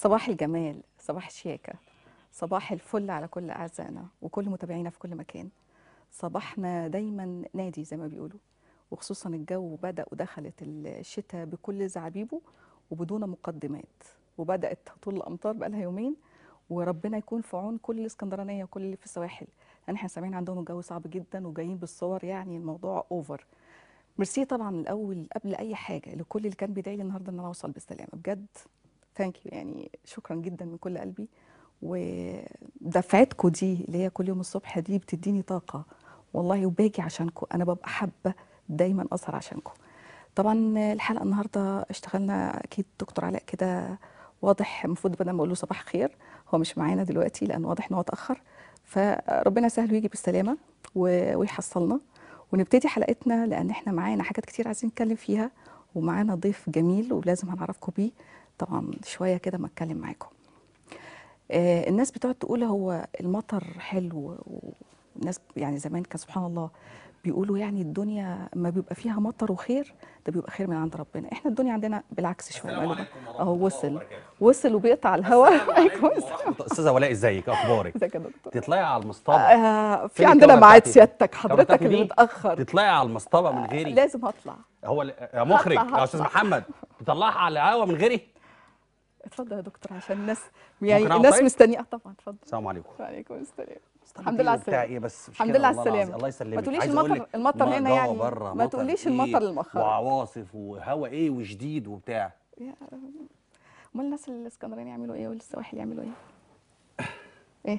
صباح الجمال صباح الشياكة صباح الفل على كل أعزائنا وكل متابعينا في كل مكان صباحنا دايما نادي زي ما بيقولوا وخصوصا الجو بدأ ودخلت الشتاء بكل زعبيبه وبدون مقدمات وبدأت هطول الأمطار بقى لها يومين وربنا يكون في عون كل الاسكندرانية وكل اللي في السواحل لأن يعني احنا سامعين عندهم الجو صعب جدا وجايين بالصور يعني الموضوع أوفر ميرسي طبعا الأول قبل أي حاجة لكل اللي كان بيدعي لي النهاردة إن أنا أوصل بالسلامة بجد ثانك يو يعني شكرا جدا من كل قلبي ودفعتكم دي اللي هي كل يوم الصبح دي بتديني طاقه والله وباجي عشانكم انا ببقى حابه دايما اسهر عشانكم طبعا الحلقه النهارده اشتغلنا اكيد دكتور علاء كده واضح المفروض بدل ما اقول له صباح خير هو مش معانا دلوقتي لان واضح ان هو اتاخر فربنا يسهل ويجي بالسلامه ويحصلنا ونبتدي حلقتنا لان احنا معانا حاجات كتير عايزين نتكلم فيها ومعانا ضيف جميل ولازم هنعرفكم بيه طبعا شويه كده ما اتكلم معاكم آه الناس بتقعد تقول هو المطر حلو والناس يعني زمان كان سبحان الله بيقولوا يعني الدنيا ما بيبقى فيها مطر وخير ده بيبقى خير من عند ربنا احنا الدنيا عندنا بالعكس شويه اهو وصل وصل وبيقطع الهواء استاذه ولاء ازيك اخبارك ازيك يا دكتور تطلعي على المصطبه آه في عندنا ميعاد سيادتك حضرتك اللي متاخر تطلعي على المصطبه من آه، غيري آه لازم اطلع هو يا مخرج يا استاذ محمد تطلعها على الهوا من غيري اتفضل يا دكتور عشان الناس يعني الناس طيب؟ مستنيه طبعا اتفضل السلام عليكم وعليكم السلام الحمد لله على السلامه ايه بس الحمد لله على السلامه الله يسلمك ما تقوليش المطر المطر هنا يعني ما تقوليش إيه المطر المخر وعواصف وهواء ايه وشديد وبتاع امال الناس الاسكندرانيه يعملوا ايه والسواحل يعملوا ايه؟ ايه؟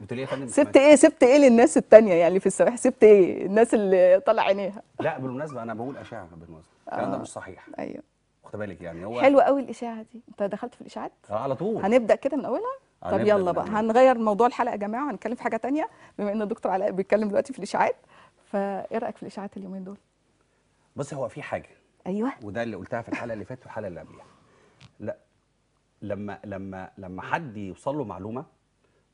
بتقولي ايه يا فندم سبت ايه سبت ايه للناس الثانيه يعني في السواحل سبت ايه الناس اللي طلع عينيها لا بالمناسبه انا بقول اشاعه بالمناسبه الكلام ده آه. مش صحيح ايوه واخد بالك يعني هو حلوه قوي الاشاعه دي انت دخلت في الاشاعات اه على طول هنبدا كده من اولها طب يلا بقى هنغير موضوع الحلقه يا جماعه وهنتكلم في حاجه تانية بما ان الدكتور علاء بيتكلم دلوقتي في الاشاعات فايه رايك في الاشاعات اليومين دول بص هو في حاجه ايوه وده اللي قلتها في الحلقه اللي فاتت والحلقه اللي قبلها لا لما لما لما حد يوصل له معلومه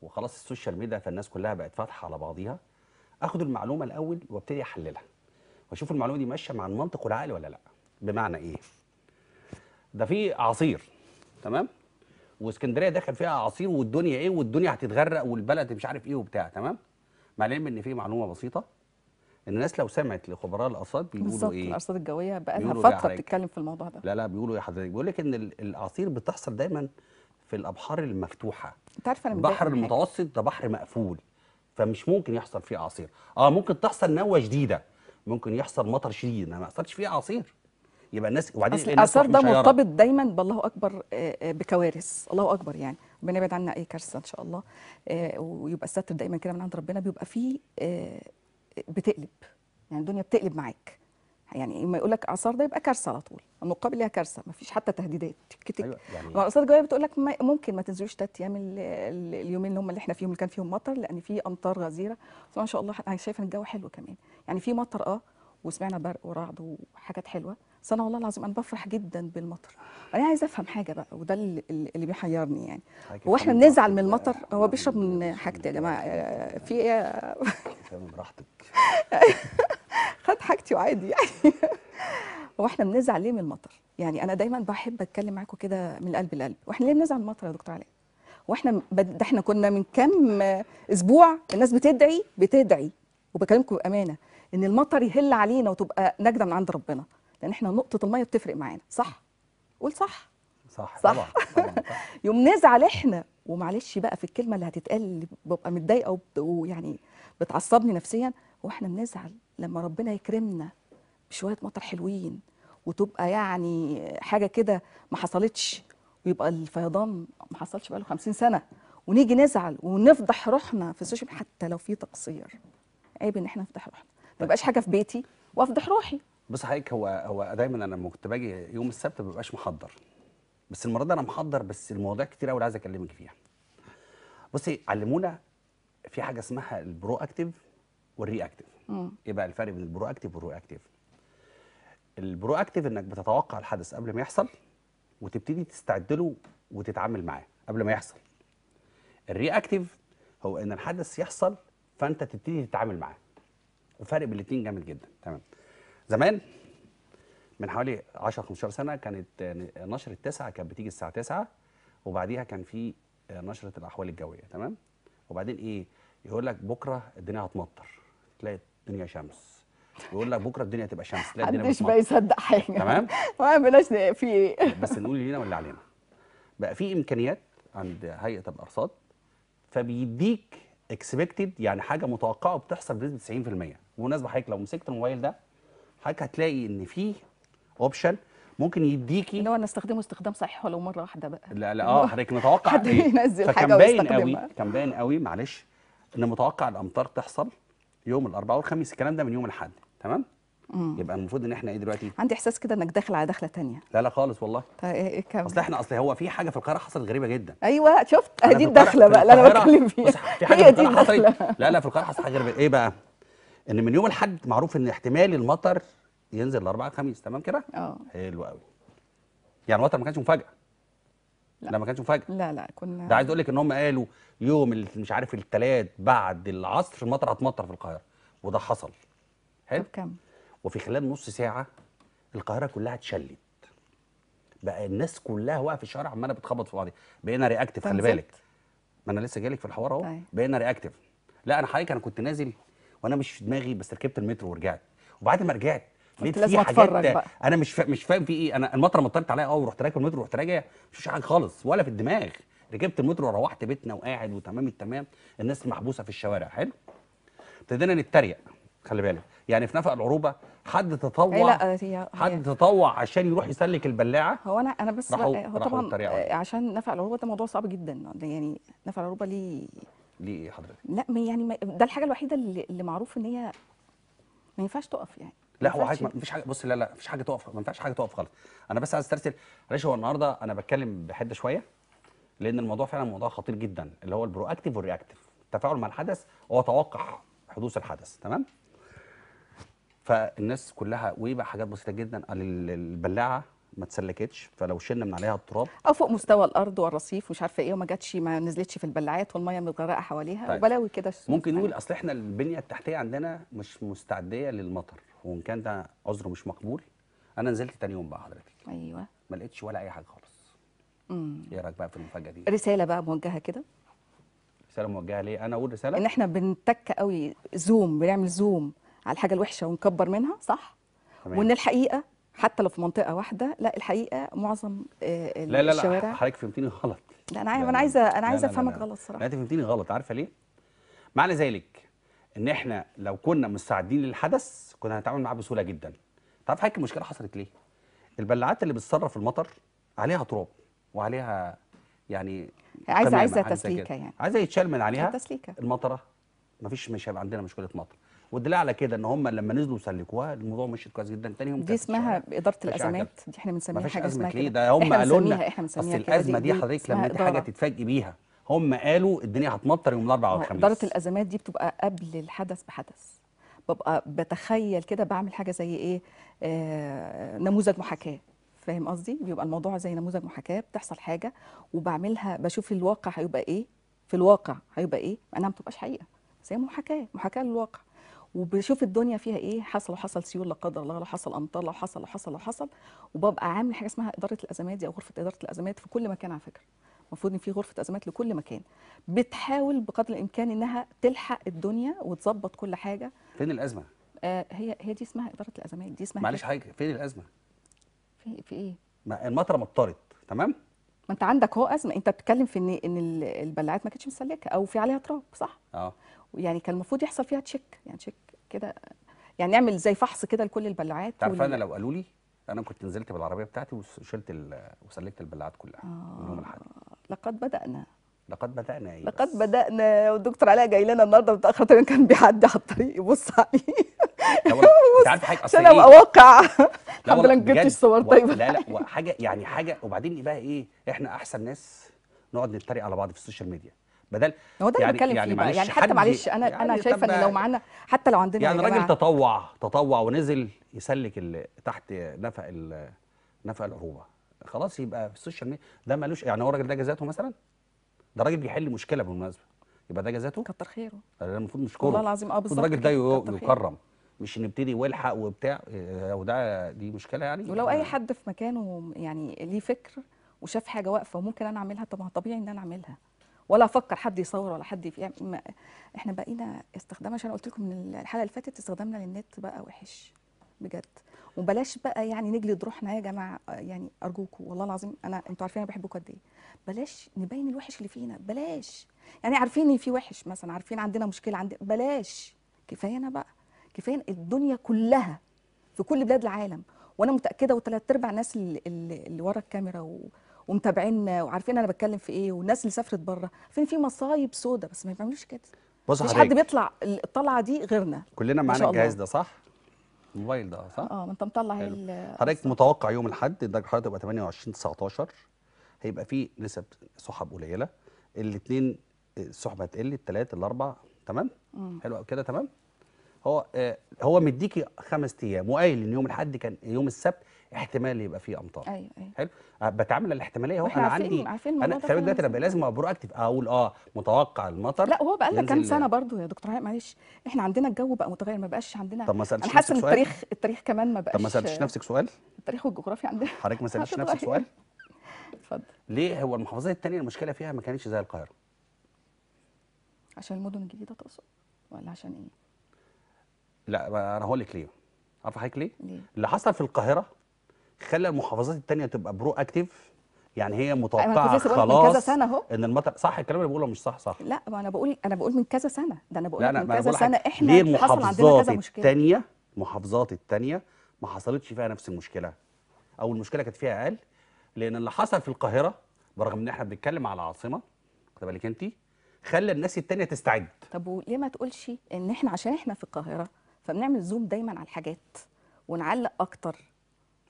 وخلاص السوشيال ميديا فالناس كلها بقت فاتحه على بعضيها اخد المعلومه الاول وابتدي احللها واشوف المعلومه دي ماشيه مع المنطق والعقل ولا لا بمعنى ايه ده في عصير تمام واسكندريه داخل فيها عصير والدنيا ايه والدنيا هتتغرق والبلد مش عارف ايه وبتاع تمام مع العلم ان في معلومه بسيطه ان الناس لو سمعت لخبراء الارصاد بيقولوا ايه الارصاد الجويه بقى لها إيه فتره بتتكلم في الموضوع ده لا لا بيقولوا يا إيه حضرتك بيقول لك ان الاعاصير بتحصل دايما في الابحار المفتوحه انت عارف انا البحر المتوسط ده بحر مقفول فمش ممكن يحصل فيه اعاصير اه ممكن تحصل نوه جديده ممكن يحصل مطر شديد ما يحصلش فيه اعاصير يبقى الناس وبعدين الناس الاثار ده مرتبط دايما بالله اكبر آه، آه، بكوارث الله اكبر يعني ربنا يبعد عنا اي كارثه ان شاء الله آه، ويبقى الستر دايما كده من عند ربنا بيبقى فيه بتقلب يعني الدنيا بتقلب معاك يعني اما يقول لك اعصار ده يبقى كارثه على طول المقابل ليها كارثه ما فيش حتى تهديدات تك أيوة يعني الاقساط الجويه بتقول لك ممكن ما تنزلوش ثلاث ايام اليومين اللي هم اللي احنا فيهم اللي كان فيهم مطر لان في امطار غزيره بس ما شاء الله انا شايفه ان الجو حلو كمان يعني في مطر اه وسمعنا برق ورعد وحاجات حلوه بس انا والله العظيم انا بفرح جدا بالمطر انا عايزه افهم حاجه بقى وده اللي بيحيرني يعني هو احنا بنزعل من المطر هو بيشرب من حاجتي يا جماعه آه، في ايه براحتك خد حاجتي وعادي يعني هو احنا بنزعل ليه من المطر يعني انا دايما بحب اتكلم معاكم كده من القلب للقلب واحنا ليه بنزعل من المطر يا دكتور علي واحنا ده احنا كنا من كام اسبوع الناس بتدعي بتدعي وبكلمكم بامانه ان المطر يهل علينا وتبقى نجده من عند ربنا لان احنا نقطه الميه بتفرق معانا صح قول صح صح صح, طبعا. يوم نزعل احنا ومعلش بقى في الكلمه اللي هتتقال اللي ببقى متضايقه ويعني بتعصبني نفسيا واحنا بنزعل لما ربنا يكرمنا بشويه مطر حلوين وتبقى يعني حاجه كده ما حصلتش ويبقى الفيضان ما حصلش بقاله 50 سنه ونيجي نزعل ونفضح روحنا في السوشيال حتى لو في تقصير عيب ان احنا نفضح روحنا ما يبقاش طيب. حاجه في بيتي وافضح روحي بص حضرتك هو هو دايما انا لما كنت باجي يوم السبت ما ببقاش محضر بس المره دي انا محضر بس المواضيع كتير قوي عايز اكلمك فيها بصي علمونا في حاجه اسمها البرو اكتيف والري اكتيف ايه بقى الفرق بين البرو اكتيف والري اكتيف البرو اكتيف انك بتتوقع الحدث قبل ما يحصل وتبتدي تستعد له وتتعامل معاه قبل ما يحصل الري اكتيف هو ان الحدث يحصل فانت تبتدي تتعامل معاه الفرق بين الاثنين جامد جدا تمام زمان من حوالي 10 15 سنه كانت نشره التاسعه كانت بتيجي الساعه 9 وبعديها كان في نشره الاحوال الجويه تمام وبعدين ايه يقول لك بكره الدنيا هتمطر تلاقي الدنيا شمس يقول لك بكره الدنيا تبقى شمس تلاقي الدنيا مش بقى يصدق حاجه تمام ما بلاش في ايه بس نقول لينا واللي علينا بقى في امكانيات عند هيئه الارصاد فبيديك اكسبكتد يعني حاجه متوقعه بتحصل بنسبه 90% بالمناسبه حضرتك لو مسكت الموبايل ده حضرتك هتلاقي ان في اوبشن ممكن يديكي اللي هو انا استخدمه استخدام صحيح ولو مره واحده بقى لا لا اه حضرتك متوقع حد إيه؟ ينزل إيه؟ كان باين قوي كان باين قوي معلش ان متوقع الامطار تحصل يوم الاربعاء والخميس الكلام ده من يوم الاحد تمام مم. يبقى المفروض ان احنا ايه دلوقتي عندي احساس كده انك داخل على دخله تانية لا لا خالص والله طيب ايه, إيه، كمل اصل احنا اصل هو في حاجه في القاهره حصلت غريبه جدا ايوه شفت ادي الدخله بقى اللي انا بتكلم فيها في حاجه هي دي الدخله لا لا في القاهره حصلت حاجه غريبه ايه بقى ان من يوم الاحد معروف ان احتمال المطر ينزل الاربعاء خميس تمام كده؟ اه حلو قوي يعني المطر ما كانش مفاجاه لا, لا ما كانش مفاجاه لا لا كنا ده عايز اقول لك ان هم قالوا يوم مش عارف الثلاث بعد العصر المطر هتمطر في القاهره وده حصل حلو كم وفي خلال نص ساعه القاهره كلها اتشلت بقى الناس كلها واقفه في الشارع عماله بتخبط في بعضها بقينا رياكتيف خلي بالك ما انا لسه جايلك في الحوار اهو طيب. بقينا رياكتيف لا انا حقيقه انا كنت نازل وانا مش في دماغي بس ركبت المترو ورجعت وبعد ما رجعت لقيت في حاجات بقى. انا مش فا... مش فاهم في ايه انا المطره مطرت عليا اه ورحت راكب المترو ورحت راجع مش حاجه خالص ولا في الدماغ ركبت المترو وروحت بيتنا وقاعد وتمام التمام الناس محبوسه في الشوارع حلو ابتدينا نتريق خلي بالك يعني في نفق العروبه حد تطوع إيه، لا حد تطوع عشان يروح يسلك البلاعه هو انا انا بس هو طبعا عشان نفق العروبه ده موضوع صعب جدا يعني نفق العروبه ليه ليه حضرتك؟ لا يعني ده الحاجه الوحيده اللي معروف ان هي ما ينفعش تقف يعني لا هو حاجه مفيش حاجه بص لا لا مفيش حاجه تقف ما ينفعش حاجه تقف خالص انا بس عايز استرسل معلش هو النهارده انا بتكلم بحده شويه لان الموضوع فعلا موضوع خطير جدا اللي هو البرواكتيف والرياكتيف التفاعل مع الحدث وتوقع حدوث الحدث تمام فالناس كلها ويبقى حاجات بسيطه جدا البلاعه ما اتسلكتش فلو شلنا من عليها التراب او فوق مستوى الارض والرصيف ومش عارفه ايه وما جاتش ما نزلتش في البلعات والميه متغرقه حواليها طيب. وبلاوي كده ممكن يعني. نقول اصل احنا البنيه التحتيه عندنا مش مستعديه للمطر وان كان ده عذر مش مقبول انا نزلت تاني يوم بقى حضرتك ايوه ما لقيتش ولا اي حاجه خالص امم ايه رايك بقى في المفاجاه دي رساله بقى موجهه كده رساله موجهه ليه انا اقول رساله ان احنا بنتك قوي زوم بنعمل زوم على الحاجه الوحشه ونكبر منها صح تمام. وان الحقيقه حتى لو في منطقه واحده لا الحقيقه معظم آه، لا لا الشوارع لا لا حضرتك فهمتيني غلط لا انا انا عايزه انا عايزه افهمك غلط صراحه لا انت فهمتيني غلط عارفه ليه معنى ذلك ان احنا لو كنا مستعدين للحدث كنا هنتعامل معاه بسهوله جدا تعرف حضرتك المشكله حصلت ليه البلاعات اللي بتصرف المطر عليها تراب وعليها يعني عايزه عايزه تسليكه يعني عايزه يتشال من عليها تسليكه المطره مفيش مش هيبقى عندنا مشكله مطر والدليل على كده ان هم لما نزلوا سلكوها الموضوع مشي كويس جدا تاني يوم دي اسمها اداره الازمات دي احنا بنسميها حاجه اسمها كده ده هم قالوا لنا اصل الازمه دي حضرتك لما انت حاجه تتفاجئ بيها هم قالوا الدنيا هتمطر يوم الاربعاء اه، والخميس اداره الازمات دي بتبقى قبل الحدث بحدث ببقى بتخيل كده بعمل حاجه زي ايه آه نموذج محاكاه فاهم قصدي بيبقى الموضوع زي نموذج محاكاه بتحصل حاجه وبعملها بشوف الواقع هيبقى ايه في الواقع هيبقى ايه مع انها ما بتبقاش حقيقه زي محاكاه محاكاه للواقع وبشوف الدنيا فيها ايه حصل وحصل سيول لا قدر الله لو حصل امطار لو حصل لو حصل لو حصل وببقى عامل حاجه اسمها اداره الازمات دي او غرفه اداره الازمات في كل مكان على فكره المفروض ان في غرفه ازمات لكل مكان بتحاول بقدر الامكان انها تلحق الدنيا وتظبط كل حاجه فين الازمه آه هي هي دي اسمها اداره الازمات دي اسمها معلش إيه؟ حضرتك فين الازمه في في ايه المطره مطرت تمام ما انت عندك هو ازمه انت بتتكلم في ان ان البلاعات ما كانتش مسلكه او في عليها تراب صح اه يعني كان المفروض يحصل فيها تشيك يعني تشيك كده يعني نعمل زي فحص كده لكل البلاعات تعرف انا لو قالوا لي انا كنت نزلت بالعربيه بتاعتي وشلت وسلكت البلاعات كلها آه لقد بدانا لقد بدانا ايه لقد بدانا والدكتور علاء جاي لنا النهارده متاخر تقريبا كان بيعدي على الطريق يبص عليه انت عارف حاجه عشان ابقى إيه؟ واقع الحمد لله ما جبتش صور طيبه لا لا وحاجه يعني حاجه وبعدين إيه بقى ايه احنا احسن ناس نقعد نتريق على بعض في السوشيال ميديا بدل هو ده اللي يعني بتكلم يعني فيه يعني حتى معلش انا يعني انا شايفه ان لو معانا حتى لو عندنا يعني راجل تطوع تطوع ونزل يسلك تحت نفق نفق العروبه خلاص يبقى في السوشيال ميديا ده مالوش يعني هو الراجل ده جزاته مثلا ده راجل بيحل مشكله بالمناسبه يبقى ده جزاته كتر خيره ده المفروض نشكره والله العظيم اه بالظبط الراجل ده يكرم مش نبتدي والحق وبتاع آه، وده دي مشكله يعني ولو اي حد في مكانه يعني ليه فكر وشاف حاجه واقفه وممكن انا اعملها طب ما طبيعي ان انا اعملها ولا افكر حد يصور ولا حد في يعني احنا بقينا استخدام عشان قلت لكم من الحلقه اللي فاتت استخدامنا للنت بقى وحش بجد وبلاش بقى يعني نجلد روحنا يا جماعه يعني ارجوكم والله العظيم انا انتوا عارفين انا بحبكم قد ايه بلاش نبين الوحش اللي فينا بلاش يعني عارفين ان في وحش مثلا عارفين عندنا مشكله عند بلاش كفايه انا بقى كفايه الدنيا كلها في كل بلاد العالم وانا متاكده وثلاث ارباع الناس اللي, اللي ورا الكاميرا و... ومتابعين وعارفين انا بتكلم في ايه والناس اللي سافرت بره عارفين في مصايب سودا بس ما بيعملوش كده بص مفيش حد بيطلع الطلعه دي غيرنا كلنا معانا الجهاز ده صح؟ الموبايل ده صح؟ اه ما انت مطلع هي حضرتك متوقع يوم الاحد درجه الحراره تبقى 28 19 هيبقى في نسب سحب قليله الاثنين السحب هتقل الثلاث الاربع تمام؟ حلو قوي كده تمام؟ هو آه هو مديكي خمس ايام وقايل ان يوم الاحد كان يوم السبت احتمال يبقى فيه امطار ايوه ايوه حلو آه، بتعامل على الاحتماليه اهو انا عندي عارفين انا ثابت دلوقتي بقى لازم ابقى اكتف اقول اه متوقع المطر لا وهو بقى لنا كام سنه يعني. برضه يا دكتور هاني معلش احنا عندنا الجو بقى متغير ما بقاش عندنا طب ما سالتش انا حاسس ان التاريخ التاريخ كمان ما بقاش طب ما سالتش نفسك سؤال التاريخ والجغرافيا عندنا حضرتك ما سالتش نفسك سؤال اتفضل ليه هو المحافظات الثانيه المشكله فيها ما كانتش زي القاهره عشان المدن الجديده تقصد ولا عشان ايه لا انا هقول لك ليه عارفه حضرتك ليه؟ ليه؟ اللي حصل في القاهره خلى المحافظات الثانيه تبقى برو اكتف يعني هي أيوة، متوقعه خلاص من كذا سنه اهو ان المطر صح الكلام اللي بقوله مش صح صح لا ما انا بقول انا بقول من كذا سنه ده انا بقول لا من أنا كذا سنه احنا ليه المحافظات الثانيه المحافظات الثانيه ما حصلتش فيها نفس المشكله او المشكله كانت فيها اقل لان اللي حصل في القاهره برغم ان احنا بنتكلم على عاصمه خد بالك انت خلى الناس التانية تستعد طب وليه ما تقولش ان احنا عشان احنا في القاهره فبنعمل زوم دايما على الحاجات ونعلق اكتر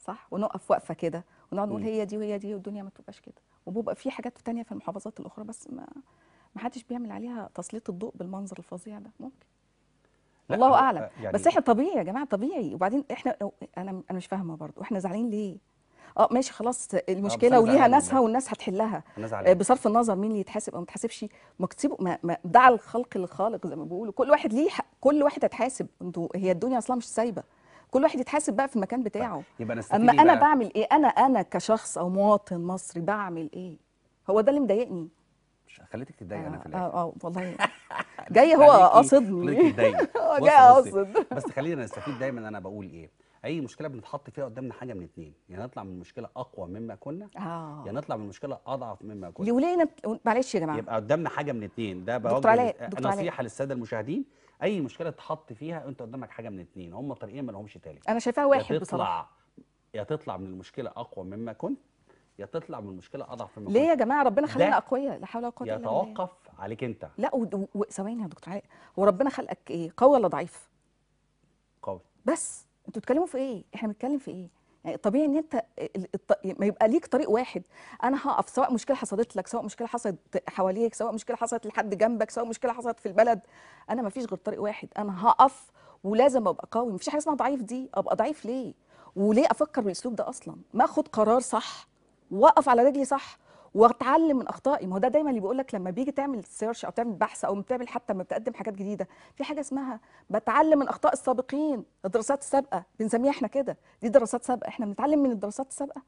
صح ونقف وقفه كده ونقعد نقول هي دي وهي دي والدنيا ما تبقاش كده وبيبقى في حاجات تانية في المحافظات الاخرى بس ما ما حدش بيعمل عليها تسليط الضوء بالمنظر الفظيع ده ممكن الله اعلم آه، يعني بس احنا طبيعي يا جماعه طبيعي وبعدين احنا انا انا مش فاهمه برضو احنا زعلانين ليه اه ماشي خلاص المشكله آه وليها ناسها والناس هتحلها آه بصرف النظر مين اللي يتحاسب او ما يتحاسبش ما ما دع الخلق للخالق زي ما بيقولوا كل واحد ليه كل واحد هيتحاسب انتوا هي الدنيا اصلا مش سايبه كل واحد يتحاسب بقى في المكان طيب، بتاعه يبقى اما انا بقى. بعمل ايه انا انا كشخص او مواطن مصري بعمل ايه هو ده اللي مضايقني مش خليتك تضايق آه انا في آه، الاخر اه اه والله جاي هو قاصدني هو جاي قاصد بس خلينا نستفيد دايما انا بقول ايه اي مشكله بنتحط فيها قدامنا حاجه من اتنين يا يعني نطلع من المشكله اقوى مما كنا آه. يا يعني نطلع من المشكله اضعف مما كنا ليه ولينا معلش يا جماعه يبقى قدامنا حاجه من اتنين ده بوجه نصيحه للساده المشاهدين اي مشكله تحط فيها انت قدامك حاجه من اتنين هم طريقين ما لهمش تالت انا شايفاها واحد يتطلع بصراحه يا تطلع من المشكله اقوى مما كنت يا تطلع من المشكله اضعف مما كنت ليه يا جماعه ربنا خلانا اقوياء لا حول ولا قوه الا بالله يتوقف عليك انت لا وثواني يا دكتور علاء هو ربنا خلقك ايه قوي ولا ضعيف قوي بس انتوا بتتكلموا في ايه احنا بنتكلم في ايه يعني طبيعي ان انت ما يبقى ليك طريق واحد انا هقف سواء مشكله حصلت لك سواء مشكله حصلت حواليك سواء مشكله حصلت لحد جنبك سواء مشكله حصلت في البلد انا ما فيش غير طريق واحد انا هقف ولازم ابقى قوي مفيش حاجه اسمها ضعيف دي ابقى ضعيف ليه وليه افكر بالاسلوب ده اصلا ما اخد قرار صح واقف على رجلي صح واتعلم من اخطائي ما هو ده دايما اللي بيقول لك لما بيجي تعمل سيرش او تعمل بحث او بتعمل حتى لما بتقدم حاجات جديده في حاجه اسمها بتعلم من اخطاء السابقين الدراسات السابقه بنسميها احنا كده دي دراسات سابقه احنا بنتعلم من الدراسات السابقه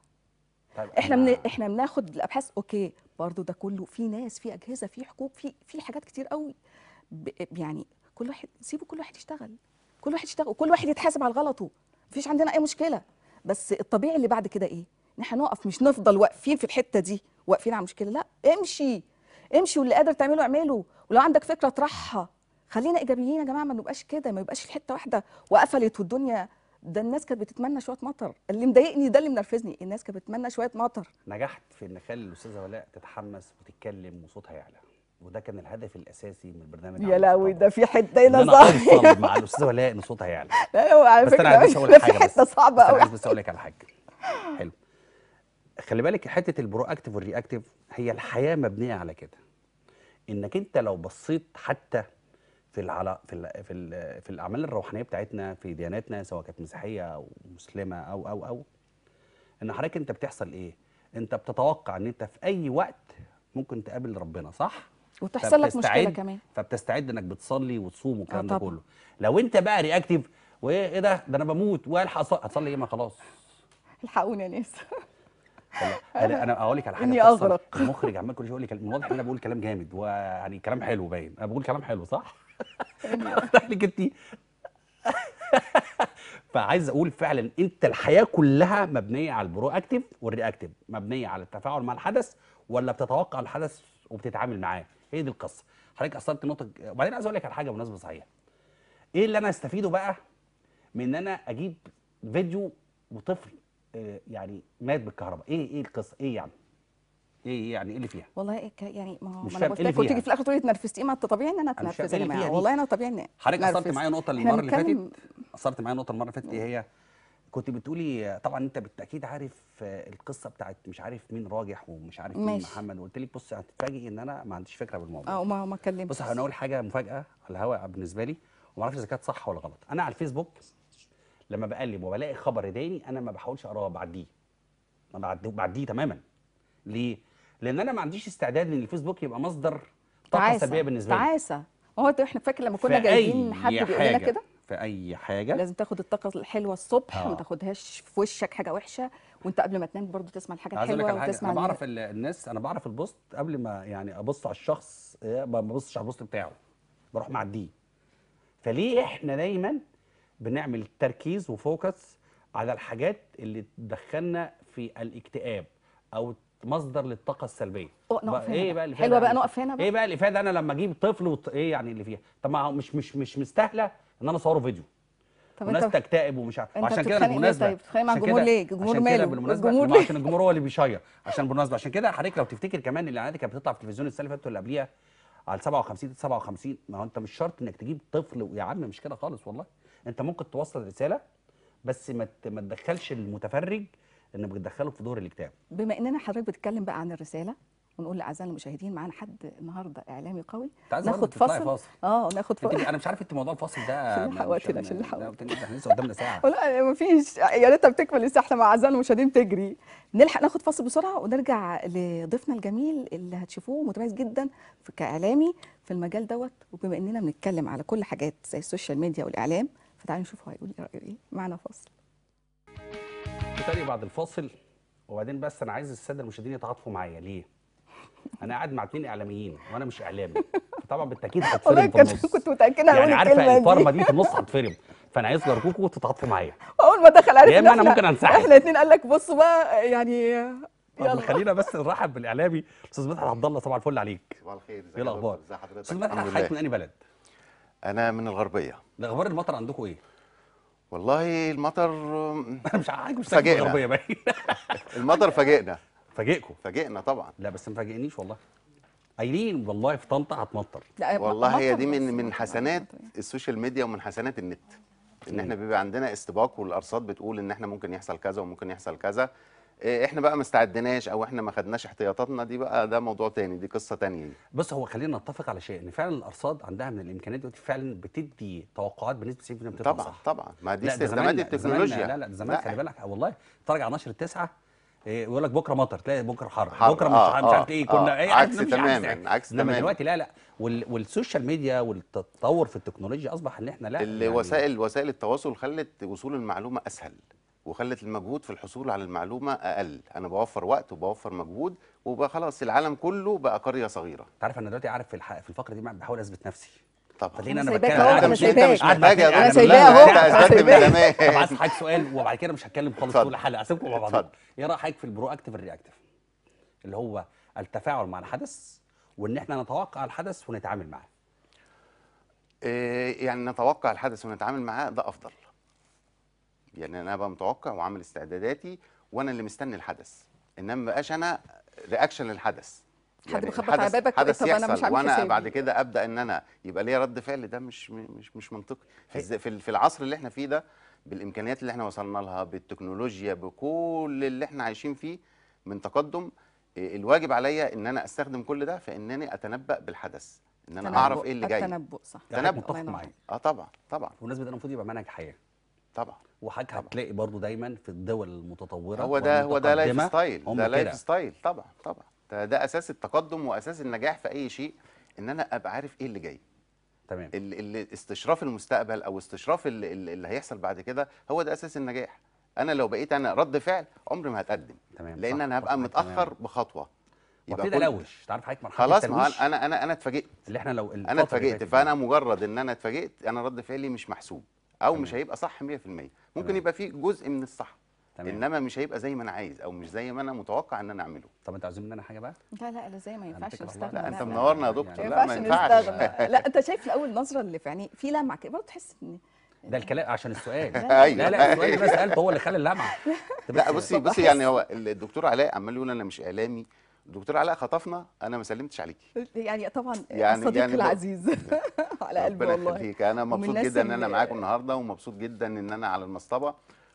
طيب احنا من... احنا بناخد الابحاث اوكي برضو ده كله في ناس في اجهزه في حقوق في في حاجات كتير قوي ب... يعني كل واحد سيبه كل واحد يشتغل كل واحد يشتغل وكل واحد يتحاسب على غلطه مفيش عندنا اي مشكله بس الطبيعي اللي بعد كده ايه ان احنا نقف مش نفضل واقفين في الحته دي واقفين على مشكله لا امشي امشي واللي قادر تعمله اعمله ولو عندك فكره اطرحها خلينا ايجابيين يا جماعه ما نبقاش كده ما يبقاش الحته واحده وقفلت والدنيا ده الناس كانت بتتمنى شويه مطر اللي مضايقني ده اللي منرفزني الناس كانت بتتمنى شويه مطر نجحت في ان اخلي الاستاذه ولاء تتحمس وتتكلم وصوتها يعلى وده كان الهدف الاساسي من البرنامج يا لهوي ده في حته هنا صعبه مع الاستاذه ولاء ان صوتها يعلى لا على فكره بس انا عايز اقول حاجه في حته صعبه قوي عايز بس اقول لك على حاجه حلو خلي بالك حته البرو اكتيف والري اكتف هي الحياه مبنيه على كده انك انت لو بصيت حتى في العلا في الـ في, الـ في الاعمال الروحانيه بتاعتنا في دياناتنا سواء كانت مسيحيه او مسلمه او او او ان حضرتك انت بتحصل ايه؟ انت بتتوقع ان انت في اي وقت ممكن تقابل ربنا صح؟ وتحصل لك مشكله كمان فبتستعد انك بتصلي وتصوم آه، والكلام ده كله لو انت بقى رياكتيف وايه إيه ده ده انا بموت والحق هتصلي ايه ما خلاص الحقوني يا ناس انا انا اقول لك على حاجه اني اغرق المخرج عمال كل شويه يقول لي من واضح ان انا بقول كلام جامد ويعني كلام حلو باين انا بقول كلام حلو صح؟ لك انت فعايز اقول فعلا انت الحياه كلها مبنيه على البرو اكتف والرياكتف مبنيه على التفاعل مع الحدث ولا بتتوقع الحدث وبتتعامل معاه هي دي القصه حضرتك اصلت النقطه وبعدين عايز اقول لك على حاجه مناسبه صحيح ايه اللي انا استفيده بقى من ان انا اجيب فيديو وطفل آه، يعني مات بالكهرباء ايه ايه القصه ايه يعني ايه, إيه يعني ايه اللي فيها والله إيه يعني ما هو انا إيه قلت لك في الاخر تقولي اتنرفزت ايه ما انت طبيعي ان انا اتنرفز إيه يا جماعه والله انا طبيعي ان حضرتك اثرت معايا نقطه المره اللي فاتت اثرت معايا نقطه المره اللي فاتت ايه هي كنت بتقولي طبعا انت بالتاكيد عارف آه، القصه بتاعت مش عارف مين راجح ومش عارف مين محمد وقلت لك بصي هتتفاجئي ان انا ما عنديش فكره بالموضوع اه ما ما كلمتش بصي انا هقول حاجه مفاجاه على الهواء بالنسبه لي وما اعرفش اذا كانت صح ولا غلط انا على الفيسبوك لما بقلب وبلاقي خبر تاني انا ما بحاولش اقراه بعديه ما بعديه تماما ليه لان انا ما عنديش استعداد ان الفيسبوك يبقى مصدر طاقه سلبيه بالنسبه لي تعاسه هو احنا فاكر لما كنا جايين حد بيقول لنا كده في اي حاجه لازم تاخد الطاقه الحلوه الصبح آه. وما تاخدهاش في وشك حاجه وحشه وانت قبل ما تنام برضو تسمع الحاجه الحلوه وتسمع انا بعرف الناس انا بعرف البوست قبل ما يعني ابص على الشخص آه، ما ببصش على البوست بتاعه بروح معديه فليه احنا دايما بنعمل تركيز وفوكس على الحاجات اللي تدخلنا في الاكتئاب او مصدر للطاقه السلبيه بقى ايه بقى اللي حلوه بقى نقف هنا بقى. ايه بقى الافاده انا لما اجيب طفل وط... ايه يعني اللي فيها طب ما مش مش مش مستاهله ان انا اصوره فيديو طب وناس انت تكتئب ومش عارف عشان كده بالمناسبه طيب بتتخانق مع الجمهور ليه؟ الجمهور ماله؟ بالمناسبه الجمهور عشان الجمهور هو اللي بيشير عشان بالمناسبه عشان كده حضرتك لو تفتكر كمان الاعلانات كانت بتطلع في التلفزيون السنه اللي فاتت واللي قبليها على 57 59 ما هو انت مش شرط انك تجيب طفل يا عم مش كده خالص والله انت ممكن توصل رساله بس ما ما تدخلش المتفرج ان بتدخله في دور الاكتئاب بما اننا حضرتك بتتكلم بقى عن الرساله ونقول لاعزائنا المشاهدين معانا حد النهارده اعلامي قوي ناخد فاصل. فاصل اه ناخد فاصل انا مش عارف انت موضوع الفاصل ده عشان نلحق وقتنا عشان نلحق احنا لسه قدامنا ساعه لا مفيش يا ريتها بتكمل لسه احنا مع اعزائنا المشاهدين تجري نلحق ناخد فاصل بسرعه ونرجع لضيفنا الجميل اللي هتشوفوه متميز جدا كاعلامي في المجال دوت وبما اننا بنتكلم على كل حاجات زي السوشيال ميديا والاعلام فتعالوا نشوف هو هيقول إيه رايه ايه معنا فاصل بتالي بعد الفاصل وبعدين بس انا عايز الساده المشاهدين يتعاطفوا معايا ليه انا قاعد مع اثنين اعلاميين وانا مش اعلامي طبعا بالتاكيد هتفرم في النص كنت متاكده يعني عارفه الفرمه دي في النص هتفرم فانا عايز ارجوكم تتعاطفوا معايا اول ما دخل عارف يا اما انا ممكن انسحب احنا الاثنين قال لك بصوا بقى يعني يلا خلينا بس نرحب بالاعلامي استاذ مدحت عبد الله صباح الفل عليك صباح الخير ازيك إيه الاخبار استاذ مدحت حضرتك من انهي بلد انا من الغربيه ده اخبار المطر عندكم ايه والله المطر انا مش عارف مش فاجئنا الغربيه باين المطر فاجئنا فاجئكم فاجئنا طبعا لا بس ما فاجئنيش والله قايلين والله في طنطا هتمطر لا والله هي دي من من حسنات السوشيال ميديا ومن حسنات النت ان احنا بيبقى عندنا استباق والارصاد بتقول ان احنا ممكن يحصل كذا وممكن يحصل كذا إيه، احنا بقى ما استعدناش او احنا ما خدناش احتياطاتنا دي بقى ده موضوع تاني دي قصه تانية بص هو خلينا نتفق على شيء ان فعلا الارصاد عندها من الامكانيات دلوقتي فعلا بتدي توقعات بنسبه 90% بتطلع طبعا صح. طبعا ما دي استخدامات التكنولوجيا لا لا زمان خلي بالك والله ترجع على نشر التسعه إيه، يقول لك بكره مطر تلاقي بكره حر, حر. بكره آه مش عارف آه. ايه كنا آه ايه عكس تماما عكس تماما دلوقتي لا لا والسوشيال ميديا والتطور في التكنولوجيا اصبح ان احنا لا يعني وسائل التواصل خلت وصول المعلومه اسهل وخلت المجهود في الحصول على المعلومه اقل انا بوفر وقت وبوفر مجهود وبقى خلاص العالم كله بقى قريه صغيره تعرف انا دلوقتي عارف في, الح... في الفقره دي بحاول اثبت نفسي طب خلينا انا بتكلم انا مش انا مش انا سايباها اهو طب عايز حضرتك سؤال وبعد كده مش هتكلم خالص طول الحلقه اسيبكم مع بعض ايه رايك في البرو اكتف الرياكتف اللي هو التفاعل مع الحدث وان احنا نتوقع الحدث ونتعامل معاه إيه، يعني نتوقع الحدث ونتعامل معاه ده افضل يعني انا بقى متوقع وعامل استعداداتي وانا اللي مستني الحدث انما ما بقاش انا رياكشن للحدث حد يعني بيخبط على بابك حدث يحصل انا مش عامل وانا بعد كده ابدا ان انا يبقى ليا رد فعل ده مش مش مش منطقي في, في العصر اللي احنا فيه ده بالامكانيات اللي احنا وصلنا لها بالتكنولوجيا بكل اللي احنا عايشين فيه من تقدم آه، الواجب عليا ان انا استخدم كل ده في انني اتنبا بالحدث ان انا اعرف ايه اللي جاي التنبؤ صح تنبؤ اه طبعا طبعا بمناسبه ده المفروض يبقى منهج حياه طبعا وحضرتك هتلاقي برضو دايما في الدول المتطوره هو ده هو ده لايف ستايل ده لايف ستايل طبعا طبعا ده, ده اساس التقدم واساس النجاح في اي شيء ان انا ابقى عارف ايه اللي جاي تمام استشراف المستقبل او استشراف اللي, اللي هيحصل بعد كده هو ده اساس النجاح انا لو بقيت انا رد فعل عمري ما هتقدم تمام لان انا هبقى متاخر تمام. بخطوه يبقى كل... انت تعرف حضرتك مرحله خلاص ما انا انا انا اتفاجئت اللي احنا لو انا اتفاجئت فانا مجرد ان انا اتفاجئت انا رد فعلي مش محسوب او مش هيبقى صح 100% ممكن تمام. يبقى فيه جزء من الصح تمام. انما مش هيبقى زي ما انا عايز او مش زي ما انا متوقع ان انا اعمله طب انت عاوزين مننا حاجه بقى لا لا لا زي ما ينفعش نستغنى لا, لا انت منورنا يا دكتور يعني لا ما ينفعش لا انت شايف الاول نظره اللي في عينيه في لمعه كده برضه تحس ان ده الكلام عشان السؤال ايوه لا لا السؤال اللي انا سالته هو اللي خلى اللمعه لا بصي بصي يعني هو الدكتور علاء عمال يقول انا مش اعلامي دكتور علاء خطفنا انا ما سلمتش عليكي يعني طبعا يعني صديقي يعني العزيز على قلبي والله ربنا يخليك انا مبسوط جدا ان انا معاكم النهارده ومبسوط جدا ان انا على المصطبه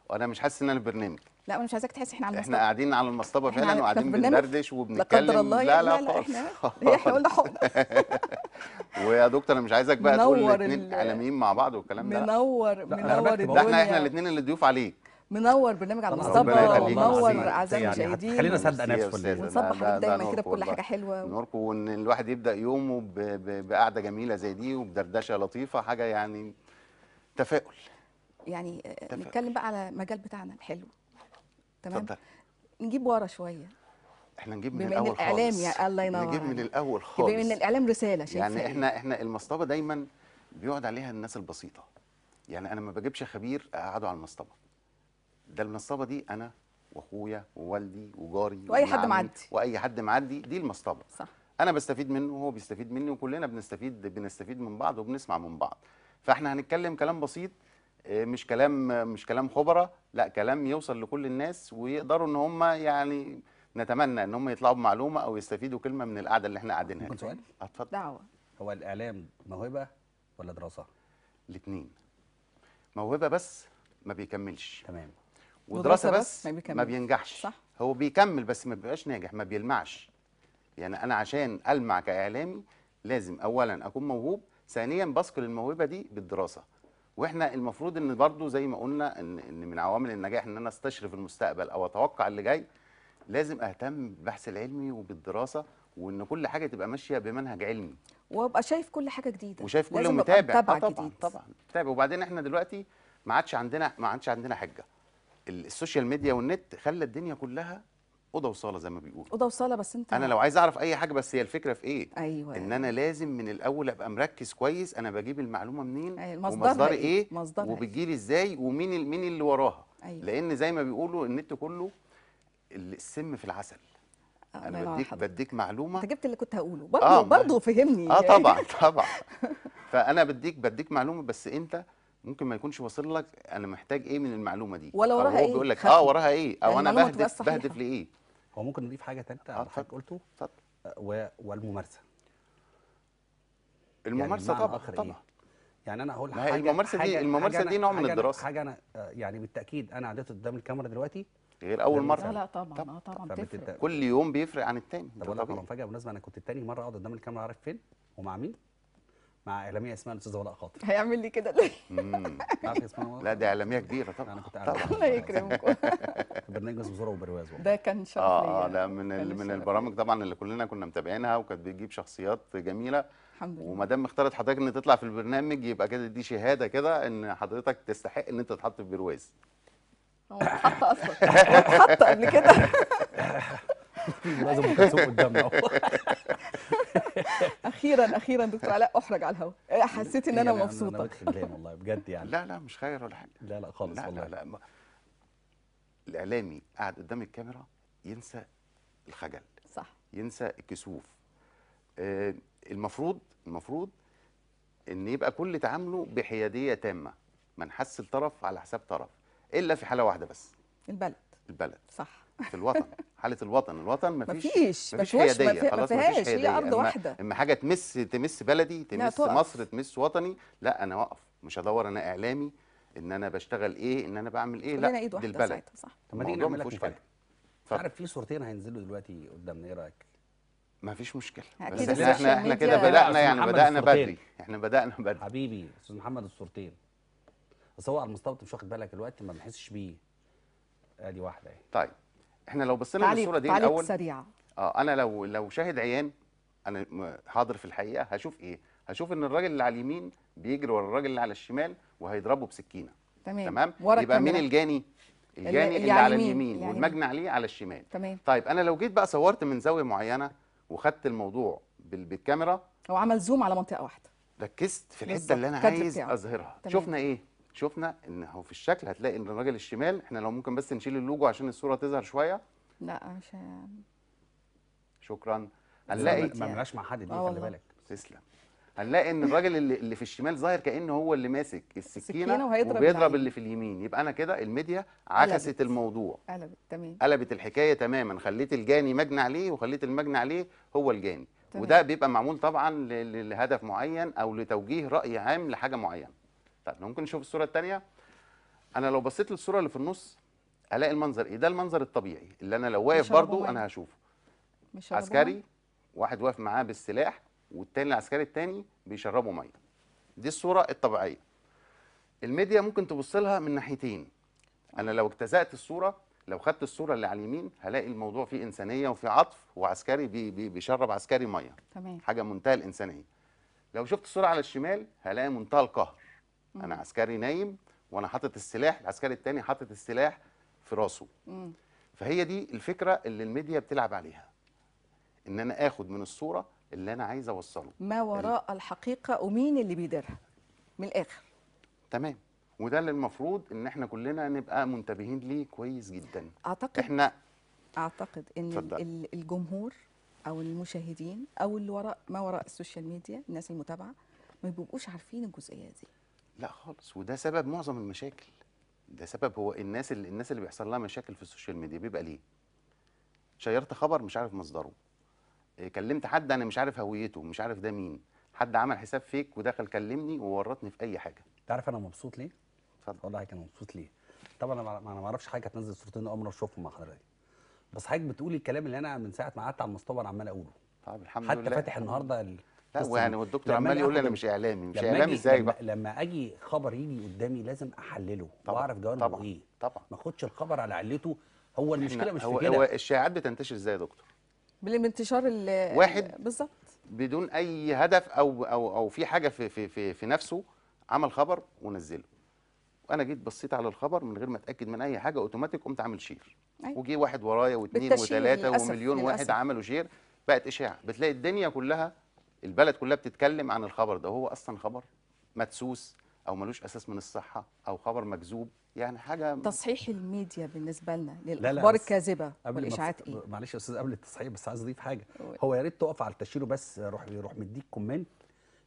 وانا مش حاسس ان انا في برنامج لا انا مش عايزاك تحس احنا على المصطبه احنا قاعدين على المصطبه فعلا وقاعدين بندردش وبنتكلم لا لا لا, لا احنا احنا قلنا ويا دكتور انا مش عايزك بقى تقول الاثنين اعلاميين مع بعض والكلام ده منور منور ده احنا احنا الاثنين اللي ضيوف عليك منور برنامج على المصطفى منور اعزائي المشاهدين يعني خلينا نصدق نفسنا ونصبح دايما كده بكل حاجه حلوه نوركم وان الواحد يبدا يومه بقعده جميله زي دي وبدردشه لطيفه حاجه يعني تفاؤل يعني تفاؤل. نتكلم بقى على المجال بتاعنا الحلو تمام اتفضل نجيب ورا شويه احنا نجيب من الاول خالص الاعلام يا الله ينور نجيب من الاول خالص بما الاعلام رساله شايف يعني احنا احنا المصطبه دايما بيقعد عليها الناس البسيطه يعني انا ما بجيبش خبير اقعده على المصطبه ده المصطبه دي انا واخويا ووالدي وجاري واي حد معدي واي حد معدي دي المصطبه صح انا بستفيد منه وهو بيستفيد مني وكلنا بنستفيد بنستفيد من بعض وبنسمع من بعض فاحنا هنتكلم كلام بسيط آه، مش كلام مش كلام خبره لا كلام يوصل لكل الناس ويقدروا ان هم يعني نتمنى ان هم يطلعوا بمعلومه او يستفيدوا كلمه من القعده اللي احنا قاعدينها دي سؤال اتفضل دعوه هو الاعلام موهبه ولا دراسه الاثنين موهبه بس ما بيكملش تمام ودراسه بس, ما, بيكمل. ما بينجحش صح. هو بيكمل بس ما بيبقاش ناجح ما بيلمعش يعني انا عشان المع كاعلامي لازم اولا اكون موهوب ثانيا بثقل الموهبه دي بالدراسه واحنا المفروض ان برضو زي ما قلنا ان, إن من عوامل النجاح ان انا استشرف المستقبل او اتوقع اللي جاي لازم اهتم بالبحث العلمي وبالدراسه وان كل حاجه تبقى ماشيه بمنهج علمي وابقى شايف كل حاجه جديده وشايف كل آه، متابع طبعا جديد. طبعا متابع وبعدين احنا دلوقتي ما عادش عندنا ما عادش عندنا حجه السوشيال ميديا والنت خلى الدنيا كلها اوضه وصاله زي ما بيقولوا اوضه وصاله بس انت انا لو عايز اعرف اي حاجه بس هي الفكره في ايه أيوة ان انا لازم من الاول ابقى مركز كويس انا بجيب المعلومه منين أيوة. ومصدر ايه, إيه؟, إيه؟ وبتجي لي ازاي ومين مين اللي وراها أيوة. لان زي ما بيقولوا النت كله السم في العسل آه، انا بديك بديك معلومه انت جبت اللي كنت هقوله برضه آه برضه فهمني اه طبعا طبعا فانا بديك بديك معلومه بس انت ممكن ما يكونش واصل لك انا محتاج ايه من المعلومه دي ولا وراها ايه بيقول لك اه وراها ايه او يعني انا بهدف بهدف لايه هو ممكن نضيف حاجه ثالثه آه، على حضرتك قلته اتفضل آه، والممارسه الممارسه يعني طبعا طبعا إيه؟ يعني انا هقول حاجه الممارسه دي الممارسه دي نوع من الدراسه حاجه انا آه، يعني بالتاكيد انا عديت قدام الكاميرا دلوقتي غير اول مره لا طبعا اه طبعا بتفرق كل يوم بيفرق عن الثاني طب انا لك مفاجاه بالمناسبه انا كنت ثاني مره اقعد قدام الكاميرا اعرف فين ومع مين مع اعلاميه اسمها الاستاذه ولاء خاطر هيعمل لي كده ليه؟ عارف اسمها لا دي اعلاميه كبيره طبعا انا كنت طبعا الله يكرمكم برنامج زوره وبرواز ده كان شرف اه, آه، ده من من البرامج طبعا اللي كلنا كنا متابعينها وكانت بتجيب شخصيات جميله الحمد لله وما دام اختارت حضرتك ان تطلع في البرنامج يبقى كده دي شهاده كده ان حضرتك تستحق ان انت تتحط في برواز هو اتحط اصلا اتحط قبل كده لازم تسوق قدامنا اخيرا اخيرا دكتور علاء احرج على الهواء إيه، حسيت ان انا إيه، مبسوطه انا والله بجد يعني لا لا مش خير ولا حاجه لا لا خالص لا والله لا لا لا الاعلامي قاعد قدام الكاميرا ينسى الخجل صح ينسى الكسوف آه المفروض المفروض ان يبقى كل تعامله بحياديه تامه ما نحس الطرف على حساب طرف الا في حاله واحده بس البلد البلد صح في الوطن حاله الوطن الوطن مفيش مفيش مفيش حياديه خلاص مفيش حياديه هي ارض واحده اما حاجه تمس تمس بلدي تمس مصر تمس وطني لا انا واقف مش هدور انا اعلامي ان انا بشتغل ايه ان انا بعمل ايه لا للبلد دي البلد صح طب ما تيجي نعمل لك مفاجاه عارف في صورتين هينزلوا دلوقتي قدامنا ايه رايك ما فيش مشكله بس احنا احنا كده بدانا يعني بدانا بدري احنا بدانا بدري حبيبي استاذ محمد الصورتين بس هو المستوطن مش واخد بالك الوقت ما بنحسش بيه ادي واحده اهي طيب احنا لو بصينا للصوره دي الاول سريعه اه انا لو لو شاهد عيان انا حاضر في الحقيقه هشوف ايه هشوف ان الراجل اللي على اليمين بيجري ورا الراجل اللي على الشمال وهيضربه بسكينه تمام تمام يبقى الكاميرا. مين الجاني الجاني اللي, اللي على اليمين يعني والمجني عليه على الشمال تمام طيب انا لو جيت بقى صورت من زاويه معينه وخدت الموضوع بالكاميرا وعمل زوم على منطقه واحده ركزت في الحته اللي انا عايز بتاعه. اظهرها تمام. شفنا ايه شفنا ان هو في الشكل هتلاقي ان الراجل الشمال احنا لو ممكن بس نشيل اللوجو عشان الصوره تظهر شويه لا مش شكرا هنلاقي ما عملناش مع حد دي اه خلي بالك تسلم هنلاقي ان الراجل اللي, اللي في الشمال ظاهر كانه هو اللي ماسك السكينه وهيضرب وبيضرب اللي في اليمين يبقى انا كده الميديا عكست قلبت. الموضوع قلبت تمام قلبت الحكايه تماما خليت الجاني مجني عليه وخليت المجني عليه هو الجاني تمام. وده بيبقى معمول طبعا لهدف معين او لتوجيه راي عام لحاجه معينه طيب ممكن نشوف الصوره الثانيه انا لو بصيت للصوره اللي في النص الاقي المنظر ايه ده المنظر الطبيعي اللي انا لو واقف برضو انا هشوفه عسكري واحد واقف معاه بالسلاح والتاني العسكري التاني بيشربوا ميه دي الصوره الطبيعيه الميديا ممكن تبص لها من ناحيتين انا لو اجتزأت الصوره لو خدت الصوره اللي على اليمين هلاقي الموضوع فيه انسانيه وفيه عطف وعسكري بي بي بيشرب عسكري ميه تمام حاجه منتهى الانسانيه لو شفت الصوره على الشمال هلاقي منتهى القهر مم. انا عسكري نايم وانا حاطط السلاح العسكري التاني حاطط السلاح في راسه مم. فهي دي الفكره اللي الميديا بتلعب عليها ان انا اخد من الصوره اللي انا عايز اوصله ما وراء يعني. الحقيقه ومين اللي بيديرها من الاخر تمام وده اللي المفروض ان احنا كلنا نبقى منتبهين ليه كويس جدا اعتقد احنا اعتقد ان فضل. الجمهور او المشاهدين او اللي وراء ما وراء السوشيال ميديا الناس المتابعه ما بيبقوش عارفين الجزئيه دي لا خالص وده سبب معظم المشاكل ده سبب هو الناس اللي الناس اللي بيحصل لها مشاكل في السوشيال ميديا بيبقى ليه شيرت خبر مش عارف مصدره إيه، كلمت حد انا مش عارف هويته مش عارف ده مين حد عمل حساب فيك ودخل كلمني وورطني في اي حاجه تعرف انا مبسوط ليه اتفضل والله كان مبسوط ليه طبعا انا ما اعرفش حاجه تنزل صورتين امره اشوفهم مع حضرتك بس حضرتك بتقولي الكلام اللي انا من ساعه ما قعدت على المستوى عمال اقوله طيب الحمد حتى لله حتى فاتح النهارده لا يعني والدكتور عمال يقول لي انا مش اعلامي مش اعلامي ازاي بقى لما اجي خبر يجي قدامي لازم احلله واعرف جوانبه طبعًا ايه طبعا ما اخدش الخبر على علته هو المشكله مش هو في كده هو الشائعات بتنتشر ازاي يا دكتور بالانتشار واحد بالظبط بدون اي هدف او او او في حاجه في في في, في نفسه عمل خبر ونزله وانا جيت بصيت على الخبر من غير ما اتاكد من اي حاجه اوتوماتيك قمت عامل شير أيوة. وجي واحد ورايا واثنين وثلاثه ومليون للأسف. واحد عملوا شير بقت اشاعه بتلاقي الدنيا كلها البلد كلها بتتكلم عن الخبر ده هو اصلا خبر مدسوس او ملوش اساس من الصحه او خبر مكذوب يعني حاجه تصحيح الميديا بالنسبه لنا للاخبار الكاذبه والاشاعات ايه معلش يا استاذ قبل التصحيح بس عايز اضيف حاجه هو يا ريت تقف على التشهير بس يروح يروح مديك كومنت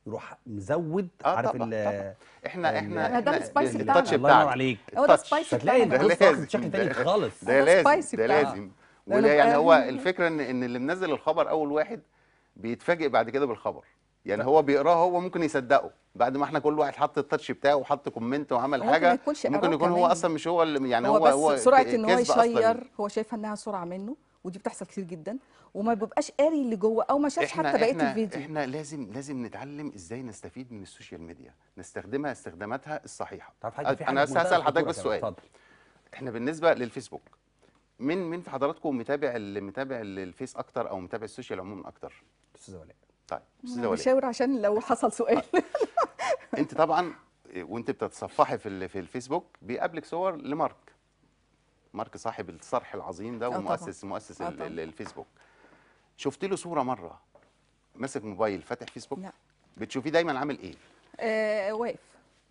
يروح مزود آه عارف طبعا طبعا. احنا احنا ده السبايسي بتاعنا الله ينور عليك هو ده السبايسي بتاعنا ده لازم شكل تاني خالص ده لازم ده لازم يعني هو الفكره ان اللي منزل الخبر اول واحد بيتفاجئ بعد كده بالخبر يعني هو بيقراه هو ممكن يصدقه بعد ما احنا كل واحد حط التاتش بتاعه وحط كومنت وعمل ممكن حاجه ممكن, ممكن يكون هو اصلا مش هو اللي يعني هو هو, بس هو سرعه ان هو يشير هو شايفها انها سرعه منه ودي بتحصل كتير جدا وما بيبقاش قاري اللي جوه او ما شافش حتى بقيه الفيديو احنا لازم لازم نتعلم ازاي نستفيد من السوشيال ميديا نستخدمها استخداماتها الصحيحه طب حاجة في حاجة انا هسال حضرتك بس سؤال احنا بالنسبه للفيسبوك مين مين في حضراتكم متابع اللي متابع الفيس اكتر او متابع السوشيال عموما اكتر استاذه ولاء طيب استاذه ولاء بشاور عشان لو حصل سؤال انت طبعا وانت بتتصفحي في في الفيسبوك بيقابلك صور لمارك مارك صاحب الصرح العظيم ده آه، ومؤسس آه، طبعا. مؤسس طبعا. الفيسبوك شفت له صوره مره ماسك موبايل فاتح فيسبوك لا. بتشوفيه دايما عامل ايه آه واقف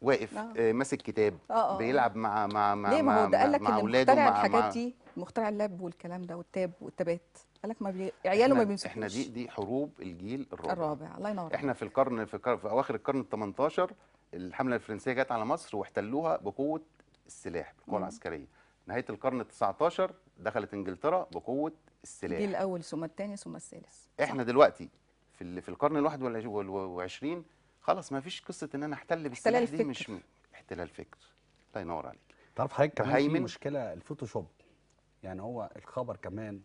واقف نعم. آه. ماسك كتاب آه،, آه آه. بيلعب مع مع مع ليه ما هو ده قال لك ان مخترع الحاجات دي مخترع اللاب والكلام ده والتاب والتابات قال لك ما بي... عياله ما بيمسكوش احنا دي دي حروب الجيل الرابع الرابع الله ينور احنا في القرن في, كر... في اواخر القرن ال 18 الحمله الفرنسيه جت على مصر واحتلوها بقوه السلاح بالقوه العسكريه نهايه القرن ال 19 دخلت انجلترا بقوه السلاح الجيل الاول ثم الثاني ثم الثالث احنا دلوقتي في في القرن ال 21 خلاص ما فيش قصه ان انا احتل بالسلاح دي مش م... احتلال فكر الله ينور عليك تعرف حضرتك كمان في مشكله الفوتوشوب يعني هو الخبر كمان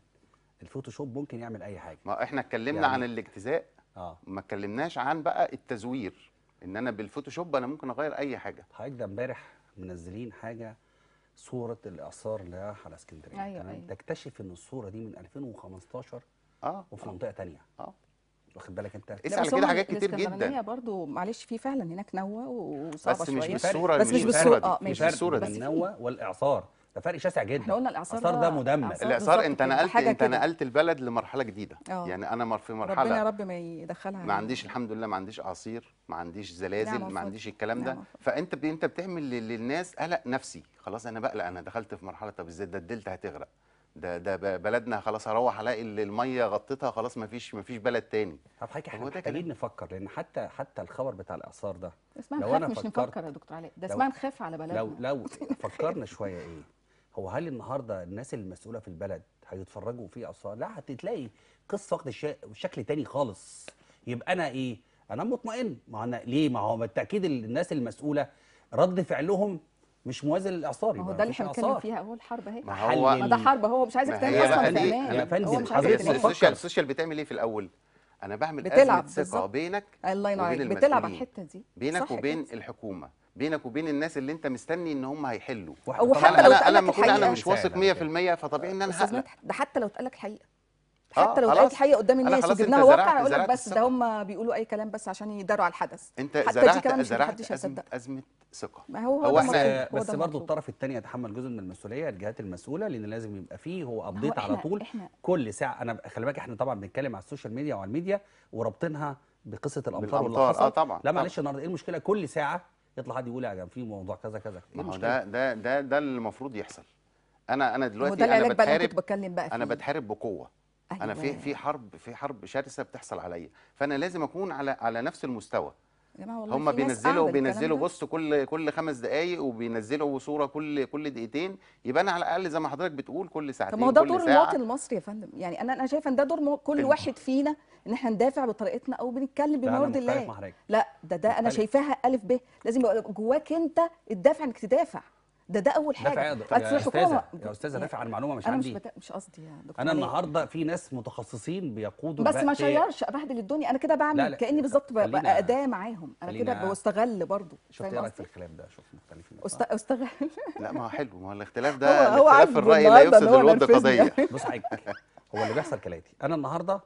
الفوتوشوب ممكن يعمل اي حاجه ما احنا اتكلمنا يعني... عن الاجتزاء اه ما اتكلمناش عن بقى التزوير ان انا بالفوتوشوب انا ممكن اغير اي حاجه حضرتك ده امبارح منزلين حاجه صوره الاثار لها على اسكندريه أيوة تمام أيوة. تكتشف ان الصوره دي من 2015 اه وفي منطقه ثانيه اه واخد بالك انت اسال على كده حاجات كتير جدا برضو معلش في فعلا هناك نوى وصعبه بس شويه مش بالصورة بس مش آه، بالصوره اه مش بالصوره دي النوى والاعصار ده فرق شاسع جدا احنا قلنا الاعصار الاعصار ده مدمر الاعصار انت نقلت انت نقلت البلد لمرحله جديده أوه. يعني انا في مرحله ربنا يا رب ما يدخلها ما عنديش الحمد لله ما عنديش اعاصير ما عنديش زلازل ما عنديش الكلام ده فانت انت بتعمل للناس قلق نفسي خلاص انا بقلق انا دخلت في مرحله طب ازاي ده الدلتا هتغرق ده ده بلدنا خلاص هروح الاقي الميه غطتها خلاص ما فيش ما فيش بلد تاني طب حضرتك احنا محتاجين نفكر لان حتى حتى الخبر بتاع الاثار ده اسمها لو انا مش نفكر يا دكتور علاء ده اسمها نخاف على بلدنا لو لو يعني فكرنا شويه ايه هو هل النهارده الناس المسؤوله في البلد هيتفرجوا في اثار لا هتلاقي قصه واخده شكل تاني خالص يبقى انا ايه انا مطمئن ما انا ليه ما هو بالتاكيد الناس المسؤوله رد فعلهم مش موازي للاعصاري ما هو ده اللي احنا بنتكلم فيها هو الحرب اهي ما هو ما ده حرب هو مش عايزك تنام اصلا في امان يا فندم حضرتك السوشيال السوشيال بتعمل ايه في الاول؟ انا بعمل ازمه ثقه بينك الله ينور عليك بتلعب على الحته دي بينك وبين الحكومه بينك وبين الناس اللي انت مستني ان هم هيحلوا وحتى لو انا انا مش واثق 100% فطبيعي ان انا هقلق ده حتى لو اتقال لك الحقيقه حتى آه، لو لقيت الحقيقه قدام الناس وجبناها واقع اقول لك بس ده هم بيقولوا اي كلام بس عشان يداروا على الحدث انت حتى زرعت دي كلام مش محدش ازمه ثقه ما هو, هو احنا آه، بس برضه الطرف الثاني يتحمل جزء من المسؤوليه الجهات المسؤوله لان لازم يبقى فيه هو ابديت على طول كل ساعه انا خلي بالك احنا طبعا بنتكلم على السوشيال ميديا وعلى الميديا وربطينها بقصه الامطار واللي حصل اه طبعا لا معلش النهارده ايه المشكله كل ساعه يطلع حد يقول يا جماعه في موضوع كذا كذا ايه المشكله ده ده ده ده اللي المفروض يحصل انا انا دلوقتي انا بتحارب بقى انا بتحارب بقوه أيوة. انا في في حرب في حرب شرسه بتحصل عليا فانا لازم اكون على على نفس المستوى هم بينزلوا بينزلوا بص كل كل خمس دقائق وبينزلوا صوره كل كل دقيقتين يبقى انا على الاقل زي ما حضرتك بتقول كل ساعتين طب ما هو ده دور المواطن المصري يا فندم يعني انا انا شايفه ان ده دور كل واحد فينا ان احنا ندافع بطريقتنا او بنتكلم بما يرضي الله لا ده ده انا شايفاها الف ب لازم يبقى جواك انت الدافع انك تدافع ده ده اول حاجه دافع يا استاذه يا استاذه دافع عن يعني معلومه مش أنا عندي مش مش قصدي يا يعني، دكتور انا النهارده في ناس متخصصين بيقودوا بس ما شيرش ابهدل الدنيا انا كده بعمل لا لا. كاني بالظبط ببقى اداه معاهم انا كده بستغل برضه شفت ايه رايك في الخلاف ده شوف مختلفين أست... استغل لا ما هو حلو ما هو الاختلاف ده هو الاختلاف في الراي لا يفسد الود قضيه بص حضرتك هو اللي بيحصل كلاتي انا النهارده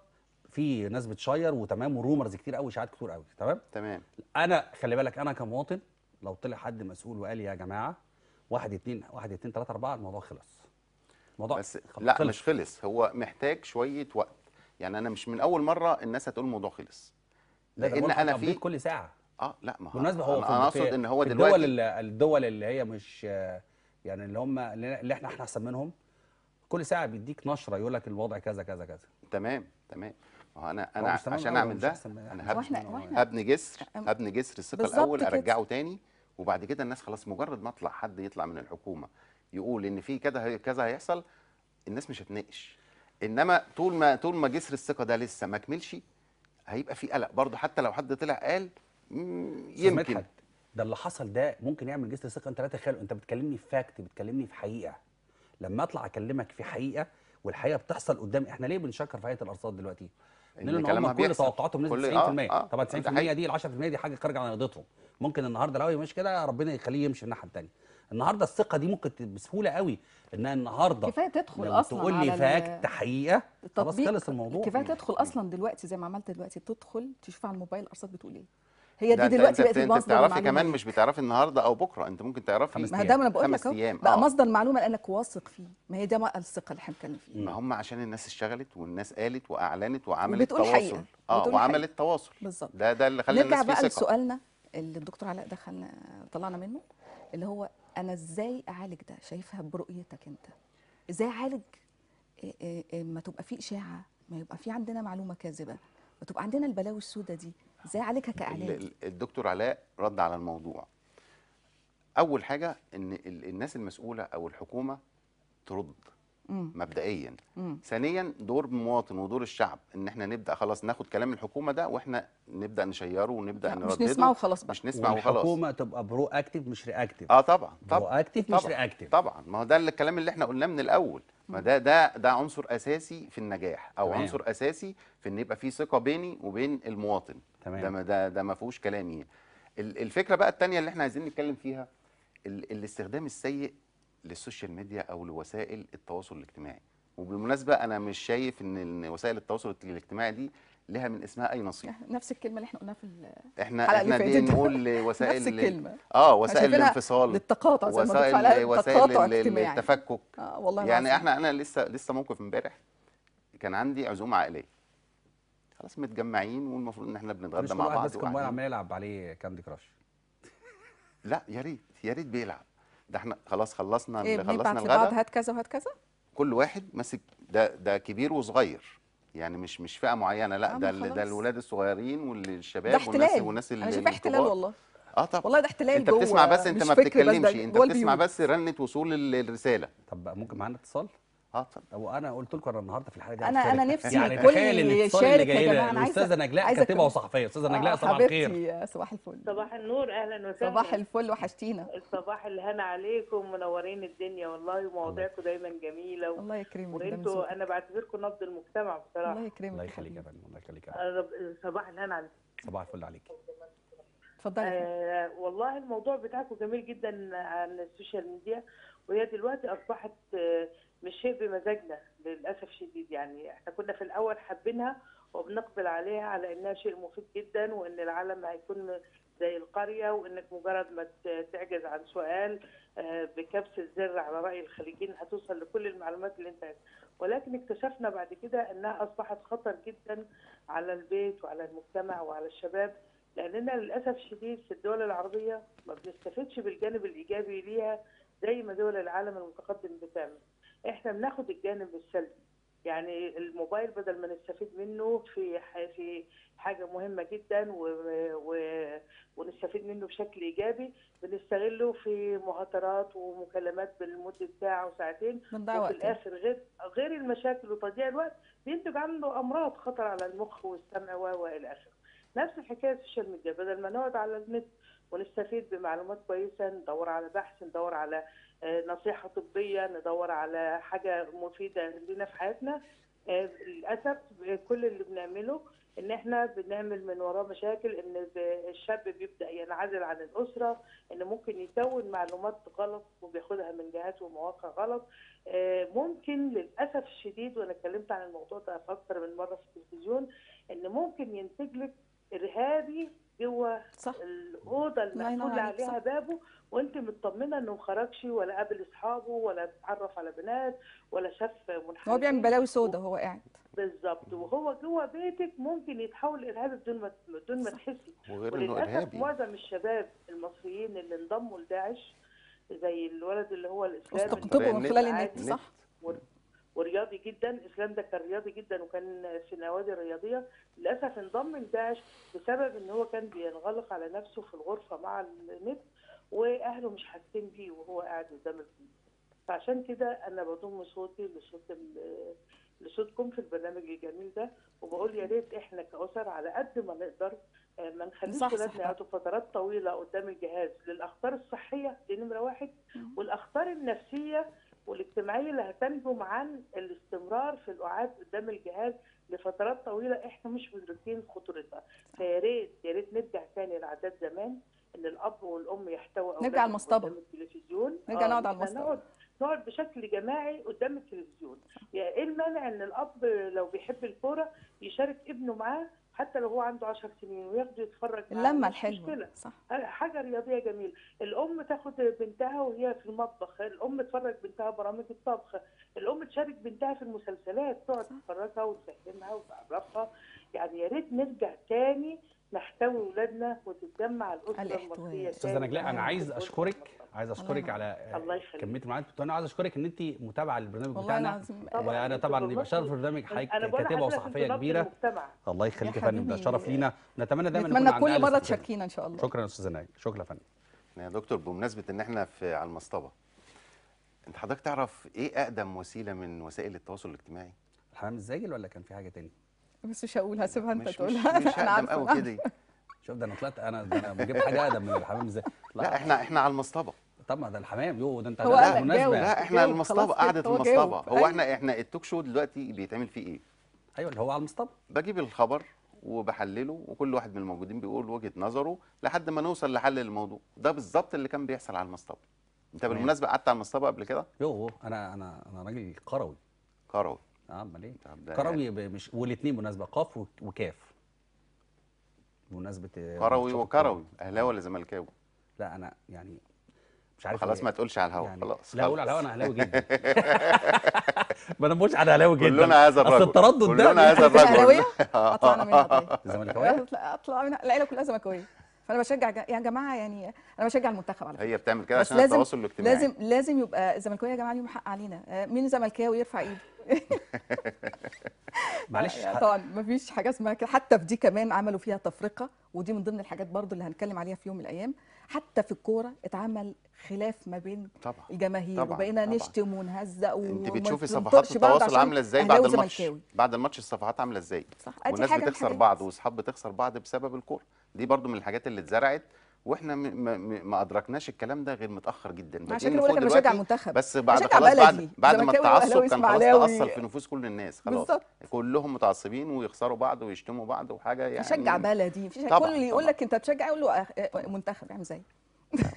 في ناس بتشير وتمام ورومرز كتير قوي اشاعات كتير قوي تمام تمام انا خلي بالك انا كمواطن لو طلع حد مسؤول وقال يا جماعه واحد اتنين واحد اتنين تلاته اربعه الموضوع خلص الموضوع بس خلص. لا خلص. مش خلص هو محتاج شويه وقت يعني انا مش من اول مره الناس هتقول الموضوع خلص لان انا في كل ساعه اه لا ما بالمناسبه هو انا اقصد ان هو دلوقتي الدول الدول اللي هي مش يعني اللي هم اللي احنا احنا احسن منهم كل ساعه بيديك نشره يقول لك الوضع كذا كذا كذا تمام تمام انا انا عشان اعمل ده انا هبني, هبني جسر هبني جسر الثقه الاول ارجعه تاني وبعد كده الناس خلاص مجرد ما اطلع حد يطلع من الحكومه يقول ان في كذا كذا هيحصل الناس مش هتناقش انما طول ما طول ما جسر الثقه ده لسه ما كملش هيبقى في قلق برضه حتى لو حد طلع قال يمكن ده اللي حصل ده ممكن يعمل جسر ثقه انت لا تخيله انت بتكلمني في فاكت بتكلمني في حقيقه لما اطلع اكلمك في حقيقه والحقيقه بتحصل قدامي احنا ليه بنشكر في هيئه الارصاد دلوقتي ان كلامها كل توقعاتهم نزلت 90% آه،, آه طبعا 90% دي ال 10% دي حاجه خارجه عن ارادتهم ممكن النهارده لو مش كده ربنا يخليه يمشي الناحيه الثانيه النهارده الثقه دي ممكن بسهوله قوي انها النهارده كفايه تدخل اصلا تقول لي فاكت حقيقه خلاص خلص الموضوع كفايه تدخل اصلا دلوقتي زي ما عملت دلوقتي بتدخل تشوف على الموبايل الارصاد بتقول ايه هي دي دلوقتي بقت المصدر انت بتعرفي كمان مش بتعرفي النهارده او بكره انت ممكن تعرفي ما ده انا بقول لك بقى آه. مصدر معلومه لانك واثق فيه ما هي ده الثقه اللي احنا بنتكلم فيه ما هم عشان الناس اشتغلت والناس قالت واعلنت وعملت تواصل آه، حقيقة. اه وعملت تواصل بالظبط ده ده اللي خلى الناس نرجع بقى لسؤالنا اللي الدكتور علاء دخلنا طلعنا منه اللي هو انا ازاي اعالج ده شايفها برؤيتك انت ازاي اعالج آه، ما تبقى في اشاعه ما يبقى في عندنا معلومه كاذبه ما تبقى عندنا البلاوي السوداء دي ازاي عليك كاعلام الدكتور علاء رد على الموضوع اول حاجه ان الناس المسؤوله او الحكومه ترد مم. مبدئيا مم. ثانيا دور المواطن ودور الشعب ان احنا نبدا خلاص ناخد كلام الحكومه ده واحنا نبدا نشيره ونبدا نردده مش نسمعه وخلاص بقى مش نسمع وخلاص الحكومه تبقى برو اكتيف مش رياكتيف اه طبعا طبعا برو اكتيف مش رياكتيف طبعا ما هو ده الكلام اللي احنا قلناه من الاول فده ده ده عنصر اساسي في النجاح او تمام. عنصر اساسي في ان يبقى في ثقه بيني وبين المواطن تمام. ده ده ده ما فيهوش كلام يعني الفكره بقى الثانيه اللي احنا عايزين نتكلم فيها الاستخدام السيء للسوشيال ميديا او لوسائل التواصل الاجتماعي وبالمناسبه انا مش شايف ان وسائل التواصل الاجتماعي دي لها من اسمها اي نصيب نفس الكلمه اللي احنا قلناها في احنا احنا فاتت نقول وسائل نفس الكلمه اه وسائل الانفصال للتقاطع زي وسائل ما وسائل التفكك آه والله يعني احنا انا لسه لسه موقف امبارح كان عندي عزومه عائليه خلاص متجمعين والمفروض ان احنا بنتغدى مع بعض بس كان عمال يلعب عليه كاندي كراش لا يا ريت يا ريت بيلعب ده احنا خلاص خلصنا إيه خلصنا الغدا هات كذا وهات كذا كل واحد ماسك ده ده كبير وصغير يعني مش مش فئه معينه لا آه، ده ده الولاد الصغيرين والشباب والناس والناس اللي انا احتلال والله اه طبعا والله ده احتلال انت بتسمع بس انت ما بتتكلمش انت بتسمع بس رنه وصول الرساله طب ممكن معانا اتصال اه اتفضل وانا قلت لكم انا النهارده في الحلقه دي انا انا نفسي يعني كل يشارك يا جماعه انا عايزه استاذه نجلاء كاتبه وصحفيه استاذه نجلاء صباح الخير حبيبتي صباح الفل صباح النور اهلا وسهلا صباح الفل وحشتينا صباح الهنا عليكم منورين الدنيا والله ومواضيعكم دايما جميله و... الله يكرمك وانتوا انا بعتبركم نبض المجتمع بصراحه الله يكرمك الله يخليك يا فندم الله يخليك يا صباح الهنا عليكم صباح الفل عليك اتفضلي آه والله الموضوع بتاعكم جميل جدا عن السوشيال ميديا وهي دلوقتي اصبحت آه مش شيء بمزاجنا للاسف شديد يعني احنا كنا في الاول حابينها وبنقبل عليها على انها شيء مفيد جدا وان العالم هيكون زي القريه وانك مجرد ما تعجز عن سؤال آه، بكبس الزر على راي الخليجيين هتوصل لكل المعلومات اللي انت عايزها ولكن اكتشفنا بعد كده انها اصبحت خطر جدا على البيت وعلى المجتمع وعلى الشباب لاننا للاسف شديد في الدول العربيه ما بنستفدش بالجانب الايجابي ليها زي ما دول العالم المتقدم بتعمل احنا بناخد الجانب السلبي يعني الموبايل بدل ما نستفيد منه في في حاجه مهمه جدا و و ونستفيد منه بشكل ايجابي بنستغله في مهاترات ومكالمات بالمده ساعه وساعتين وفي الاخر غير غير المشاكل وتضييع الوقت بينتج عنده امراض خطر على المخ والسمع والى اخره نفس الحكايه السوشيال ميديا بدل ما نقعد على النت ونستفيد بمعلومات كويسه ندور على بحث ندور على آه، نصيحه طبيه ندور على حاجه مفيده لنا في حياتنا آه، للاسف آه، كل اللي بنعمله ان احنا بنعمل من وراه مشاكل ان الشاب بيبدا ينعزل عن الاسره ان ممكن يكون معلومات غلط وبياخدها من جهات ومواقع غلط ممكن للاسف الشديد وانا اتكلمت عن الموضوع ده اكثر من مره في التلفزيون ان ممكن ينتج لك ارهابي جوه صح الاوضه اللي مقفول عليها صح. بابه وانت مطمنه انه ما خرجش ولا قابل اصحابه ولا اتعرف على بنات ولا شاف منحنى هو بيعمل بلاوي سودا وهو قاعد بالظبط وهو جوه بيتك ممكن يتحول لارهابي بدون ما بدون ما تحسي وغير انه ارهابي معظم الشباب المصريين اللي انضموا لداعش زي الولد اللي هو الاسلام استقطبوا من خلال النت صح ورياضي جدا اسلام ده كان رياضي جدا وكان في النوادي الرياضيه للاسف انضم لداعش بسبب ان هو كان بينغلق على نفسه في الغرفه مع النت واهله مش حاسين بيه وهو قاعد قدام الكمبيوتر فعشان كده انا بضم صوتي لصوت لصوتكم في البرنامج الجميل ده وبقول يا ريت احنا كاسر على قد ما نقدر آه، ما نخليش ولادنا يقعدوا فترات طويله قدام الجهاز للاخطار الصحيه دي نمره واحد والاخطار النفسيه والاجتماعيه اللي هتنجم عن الاستمرار في الأعاد قدام الجهاز لفترات طويله احنا مش مدركين خطورتها فيا ريت يا ريت نرجع تاني لعادات زمان ان الاب والام يحتوى نرجع على المصطبه التلفزيون نرجع آه، نقعد على المصطبه نقعد بشكل جماعي قدام التلفزيون يعني ايه المانع ان الاب لو بيحب الكوره يشارك ابنه معاه حتى لو هو عنده 10 سنين وياخده يتفرج معاه اللمه الحلوه صح أه، حاجه رياضيه جميل الام تاخد بنتها وهي في المطبخ الام تفرج بنتها برامج الطبخ الام تشارك بنتها في المسلسلات تقعد تفرجها وتفهمها وتعرفها يعني يا ريت نرجع تاني نحتوي اولادنا وتتجمع الاسره المصريه استاذه نجلاء انا يعني عايز اشكرك عايز اشكرك على كميه المعلومات انا عايز اشكرك ان انت متابعه للبرنامج بتاعنا وانا طبعا يبقى شرف برنامج حضرتك كاتبه وصحفيه كبيره الله يخليك يا فندم ده شرف لينا نتمنى دايما نتمنى كل مره تشكينا ان شاء الله شكرا يا استاذه نجلاء شكرا يا فندم يا دكتور بمناسبه ان احنا في على المصطبه انت حضرتك تعرف ايه اقدم وسيله من وسائل التواصل الاجتماعي الحمام الزاجل ولا كان في حاجه تاني بس مش هقولها سيبها انت تقولها مش, انا عارفه قوي كده شوف ده انا طلعت انا ده انا بجيب حاجه اقدم من الحمام ازاي لا احنا احنا على المصطبه طب ما ده الحمام يو ده انت هو لا, لا احنا على المصطبه قعده المصطبه هو, هو أيوه. احنا احنا التوك شو دلوقتي بيتعمل فيه ايه؟ ايوه اللي هو على المصطبه بجيب الخبر وبحلله وكل واحد من الموجودين بيقول وجهه نظره لحد ما نوصل لحل الموضوع ده بالظبط اللي كان بيحصل على المصطبه انت بالمناسبه قعدت على المصطبه قبل كده؟ يو انا انا انا راجل قروي قروي اه امال ايه قروي مش والاثنين مناسبه قاف وكاف بمناسبه قروي وكروي اهلاوي ولا زملكاوي لا انا يعني مش عارف خلاص ما تقولش على الهوا يعني خلاص لا اقول على الهوا انا اهلاوي جدا ما انا بقولش على اهلاوي جدا كلنا هذا الرجل اصل التردد ده كلنا هذا الرجل اهلاويه آه. اطلع انا منها طيب. زملكاويه اطلع منها العيله كلها زملكاويه فانا بشجع جا... يا جماعه يعني انا بشجع المنتخب على فكره هي بتعمل كده عشان لازم... التواصل الاجتماعي لازم لازم يبقى الزملكاويه يا جماعه ليهم حق علينا آه، مين زملكاوي يرفع ايده معلش طبعا مفيش حاجه اسمها كده حتى في دي كمان عملوا فيها تفرقه ودي من ضمن الحاجات برضو اللي هنتكلم عليها في يوم من الايام حتى في الكوره اتعمل خلاف ما بين طبعا الجماهير طبعا وبقينا طبعا نشتم ونهزق و... انت بتشوفي صفحات التواصل عامله ازاي بعد الماتش بعد الماتش الصفحات عامله ازاي صح والناس بتخسر بعض واصحاب بتخسر بعض بسبب الكوره دي برضو من الحاجات اللي اتزرعت واحنا ما ادركناش الكلام ده غير متاخر جدا عشان كده بقول لك بشجع المنتخب بس بعد خلاص بعد, بعد ما التعصب كان خلاص تاثر في نفوس كل الناس خلاص بالزبط. كلهم متعصبين ويخسروا بعض ويشتموا بعض وحاجه يعني بشجع بلدي مفيش كل اللي يقول لك انت بتشجع يقول له آه، آه، منتخب اعمل زي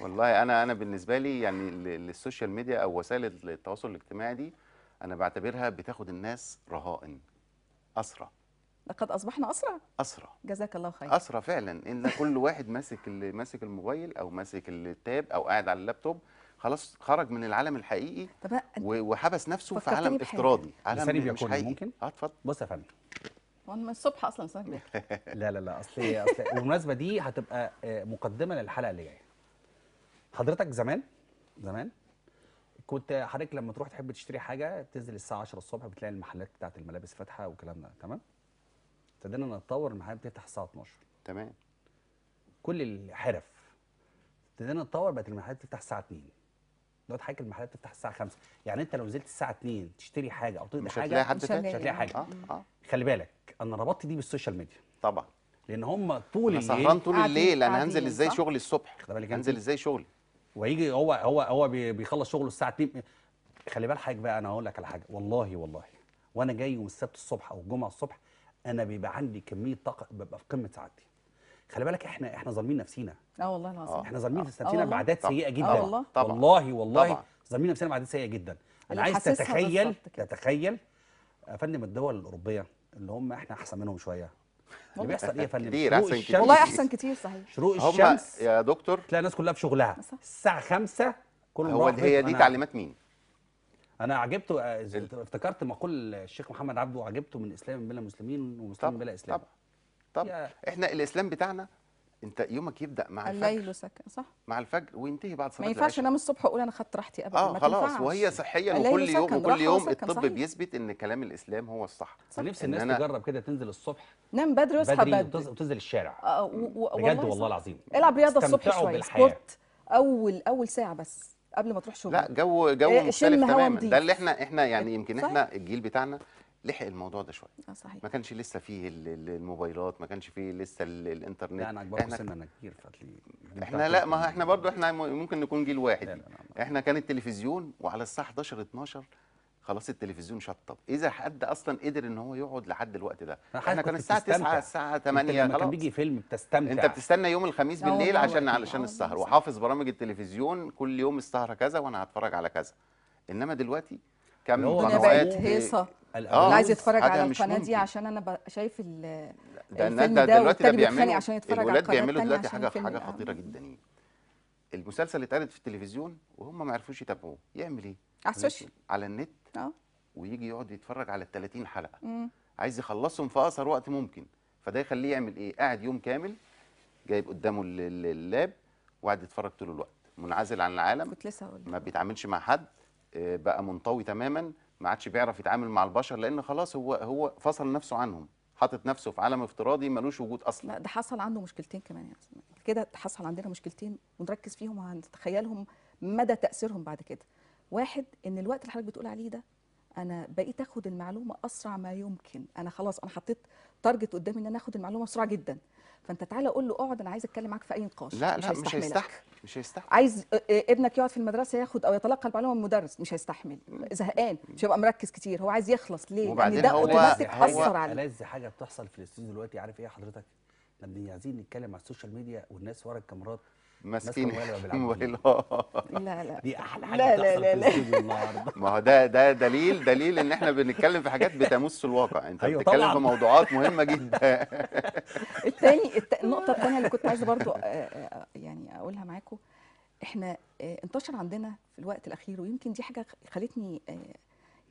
والله انا انا بالنسبه لي يعني السوشيال ميديا او وسائل التواصل الاجتماعي دي انا بعتبرها بتاخد الناس رهائن اسرع لقد اصبحنا اسرع اسرع جزاك الله خير اسرع فعلا ان كل واحد ماسك اللي ماسك الموبايل او ماسك التاب او قاعد على اللابتوب خلاص خرج من العالم الحقيقي وحبس نفسه في عالم افتراضي عالم مش حقيقي ممكن اه اتفضل بص يا فندم هو من الصبح اصلا سنة لا لا لا اصل اصل المناسبه دي هتبقى آه، مقدمه للحلقه اللي جايه حضرتك زمان زمان كنت حضرتك لما تروح تحب تشتري حاجه تنزل الساعه 10 الصبح بتلاقي المحلات بتاعه الملابس فاتحه والكلام ده تمام ابتدينا نتطور المحلات بتفتح الساعه 12 تمام كل الحرف ابتدينا نتطور بقت المحلات بتفتح الساعه 2 دلوقتي حضرتك المحلات بتفتح الساعه 5 يعني انت لو نزلت الساعه 2 تشتري حاجه او تقضي حاجه مش هتلاقي حد مش هتلاقي حاجه اه اه خلي بالك انا ربطت دي بالسوشيال ميديا طبعا لان هم طول الليل سهران طول الليل انا هنزل ازاي شغلي الصبح هنزل ازاي شغلي ويجي هو هو هو بيخلص شغله الساعه 2 خلي بال حضرتك بقى انا هقول لك على حاجه والله والله وانا جاي يوم السبت الصبح او الجمعه الصبح انا بيبقى عندي كميه طاقه ببقى في قمه سعادتي خلي بالك احنا احنا ظالمين نفسينا اه والله العظيم آه. احنا ظالمين آه. نفسينا آه، بعادات سيئه جدا آه والله طبعًا. والله والله ظالمين نفسينا بعادات سيئه جدا انا عايز تتخيل تتخيل يا فندم الدول الاوروبيه اللي هم احنا احسن منهم شويه اللي بيحصل ايه يا فندم؟ كتير احسن كتير والله احسن كتير صحيح شروق الشمس يا دكتور تلاقي الناس كلها في شغلها الساعه 5 كل هو هي دي تعليمات مين؟ انا عجبته آه، افتكرت مقول الشيخ محمد عبده عجبته من اسلام بلا مسلمين ومسلم بلا اسلام طب طب احنا الاسلام بتاعنا انت يومك يبدا مع الفجر الليل سكن صح مع الفجر وينتهي بعد صلاه ما ينفعش انام الصبح واقول انا خدت راحتي ابدا اه خلاص وهي صحيا وكل يوم وكل يوم الطب صحيح. بيثبت ان كلام الاسلام هو الصح نفسي الناس تجرب كده تنزل الصبح نام بدري واصحى بدري وتنزل الشارع آه و... و... بجد والله العظيم العب رياضه الصبح شويه سبورت اول اول ساعه بس قبل ما تروح شغل لا جو جو إيه مختلف تماما ده اللي احنا احنا يعني يمكن احنا الجيل بتاعنا لحق الموضوع ده شويه آه، صحيح ما كانش لسه فيه الموبايلات ما كانش فيه لسه الانترنت لا انا اكبر احنا سنا انا كبير احنا لا ما احنا برضو احنا ممكن نكون جيل واحد احنا كان التلفزيون وعلى الساعه 11 12 خلاص التلفزيون شطب اذا حد اصلا قدر ان هو يقعد لحد الوقت ده احنا كان الساعه 9 الساعه 8 لما كان بيجي فيلم بتستمتع انت بتستنى يوم الخميس بالليل عشان علشان السهر وحافظ برامج التلفزيون كل يوم السهره كذا وانا هتفرج على كذا انما دلوقتي كم قنوات هيصه اللي عايز آه، يتفرج على القناه دي عشان انا شايف ال ده, ده, ده دلوقتي ده بيعملوا عشان يتفرج على القناه الولاد بيعملوا دلوقتي حاجه حاجه خطيره جدا يعني المسلسل اللي اتعرض في التلفزيون وهم ما عرفوش يتابعوه يعمل ايه على السوشيال على النت اه ويجي يقعد يتفرج على ال 30 حلقه مم. عايز يخلصهم في اقصر وقت ممكن فده يخليه يعمل ايه قاعد يوم كامل جايب قدامه اللاب وقاعد يتفرج طول الوقت منعزل عن العالم كنت لسه أقول ما بيتعاملش مع حد آه، بقى منطوي تماما ما عادش بيعرف يتعامل مع البشر لان خلاص هو هو فصل نفسه عنهم حاطط نفسه في عالم افتراضي ملوش وجود اصلا لا ده حصل عنده مشكلتين كمان يا كده حصل عندنا مشكلتين ونركز فيهم وهنتخيلهم مدى تاثيرهم بعد كده واحد ان الوقت اللي حضرتك بتقول عليه ده انا بقيت اخد المعلومه اسرع ما يمكن انا خلاص انا حطيت التارجت قدامي ان انا اخد المعلومه بسرعه جدا فانت تعالى قول له اقعد انا عايز اتكلم معاك في اي نقاش لا مش لا مش هيستحمل مش هيستحمل عايز آه، آه، ابنك يقعد في المدرسه ياخد او يتلقى المعلومه من المدرس مش هيستحمل زهقان مش هيبقى مركز كتير هو عايز يخلص ليه وبعدين يعني ده اوتوماتيك اثر عليه ألذ حاجه بتحصل في الاستوديو دلوقتي عارف ايه حضرتك لما عايزين نتكلم على السوشيال ميديا والناس ورا الكاميرات ماسكين لا لا دي احلى حاجه لا لا لا, النهارده ما هو ده ده دليل دليل ان احنا بنتكلم في حاجات بتمس الواقع انت أيوة بتتكلم طبعا. في موضوعات مهمه جدا الثاني النقطه الثانيه اللي كنت عايزه برضو آه، آه، آه، يعني اقولها معاكم احنا انتشر عندنا في الوقت الاخير ويمكن دي حاجه خلتني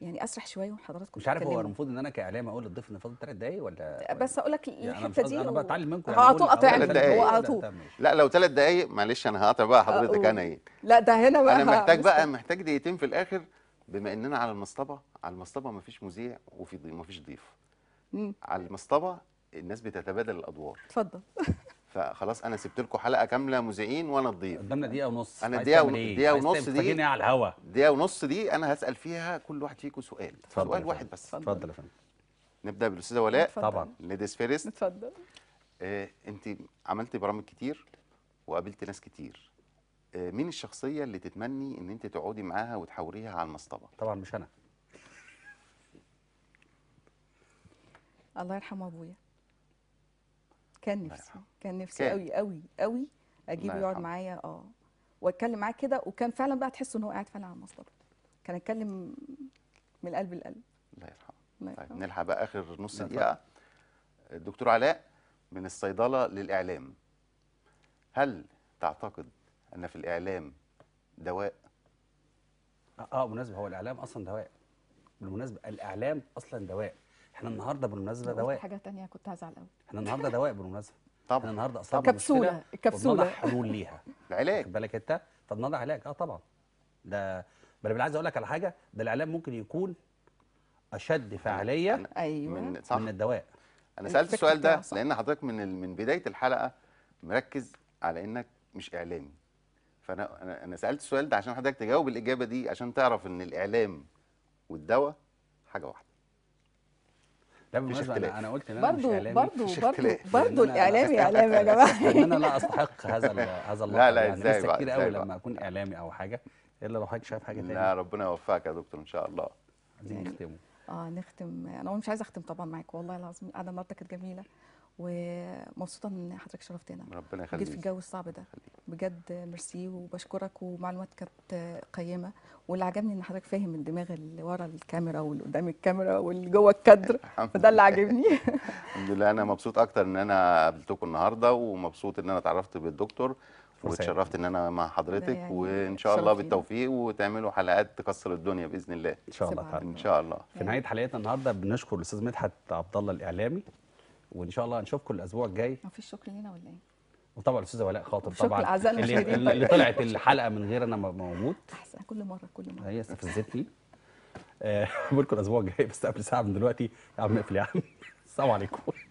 يعني اسرح شويه وحضراتكم مش عارف هو المفروض ان انا كاعلام اقول للضيف ان فاضل ثلاث دقايق أه، ولا بس اقول لك يعني الحته دي انا بتعلم منكم على طول قاطعني على طول لا لو ثلاث دقايق معلش انا هقطع بقى حضرتك انا ايه لا ده هنا بقى انا محتاج بقى محتاج دقيقتين في الاخر بما اننا على المصطبه على المصطبه ما فيش مذيع وفي ما فيش ضيف على المصطبه الناس بتتبادل الادوار اتفضل فخلاص انا سبت لكم حلقه كامله مذيعين وانا الضيف قدامنا دقيقه ونص انا دقيقه إيه؟ دقيقه ونص دي على الهوا دقيقه ونص دي انا هسال فيها كل واحد فيكم سؤال تفضل سؤال واحد بس اتفضل يا فندم نبدا بالاستاذه ولاء طبعا ليديز فيرست اتفضل آه انت عملتي برامج كتير وقابلتي ناس كتير آه مين الشخصيه اللي تتمني ان انت تقعدي معاها وتحاوريها على المصطبه طبعا مش انا الله يرحم ابويا كان نفسي كان نفسي قوي قوي قوي اجيبه يقعد معايا اه واتكلم معاه كده وكان فعلا بقى تحس ان هو قاعد فعلا على مصدره كان اتكلم من القلب للقلب الله يرحمه طيب نلحق بقى اخر نص دقيقه الدكتور علاء من الصيدله للاعلام هل تعتقد ان في الاعلام دواء اه, آه، بالمناسبه هو الاعلام اصلا دواء بالمناسبه الاعلام اصلا دواء احنا النهارده بالمناسبه دواء حاجه ثانيه كنت هزعل قوي احنا النهارده دواء بالمناسبه طبعا احنا النهارده اصلا كبسوله الكبسوله حلول ليها العلاج بالك انت طب نضع علاج اه طبعا ده بل انا عايز اقول لك على حاجه ده الاعلام ممكن يكون اشد فعاليه من ايوه من, صح. من الدواء انا سالت السؤال ده صح. لان حضرتك من من بدايه الحلقه مركز على انك مش اعلامي فانا انا, أنا سالت السؤال ده عشان حضرتك تجاوب الاجابه دي عشان تعرف ان الاعلام والدواء حاجه واحده لا بالمناسبه انا انا قلت ان انا برضو مش اعلامي برضو برضو برضو الاعلامي اعلامي يا جماعه ان انا لا استحق هذا هذا اللقب لا لا يعني ازاي بقى كتير قوي لما اكون اعلامي او حاجه الا لو حضرتك شايف حاجه ثانيه لا ربنا يوفقك يا دكتور ان شاء الله عايزين نختمه اه نختم انا مش عايزه اختم طبعا معاك والله العظيم قاعده النهارده كانت جميله ومبسوطه ان حضرتك شرفتنا ربنا يخليك في الجو الصعب ده بجد ميرسي وبشكرك ومعلومات كانت قيمه واللي عجبني ان حضرتك فاهم الدماغ اللي ورا الكاميرا واللي قدام الكاميرا واللي جوه الكادر فده اللي عاجبني الحمد لله انا مبسوط اكتر ان انا قابلتكم النهارده ومبسوط ان انا اتعرفت بالدكتور وتشرفت ان انا مع حضرتك يعني وان شاء الله بالتوفيق وتعملوا حلقات تكسر الدنيا باذن الله ان شاء الله ان شاء الله في نهايه حلقتنا النهارده بنشكر الاستاذ مدحت عبد الله الاعلامي وان شاء الله هنشوفكم الاسبوع الجاي مفيش شكر لينا ولا ايه وطبعا الاستاذه ولاء خاطر طبعا اللي, اللي طلعت الحلقه من غير انا موجود احسن كل مره كل مره هي استفزتني آه، بقول لكم الاسبوع الجاي بس قبل ساعه من دلوقتي يا عم اقفل يا عم السلام عليكم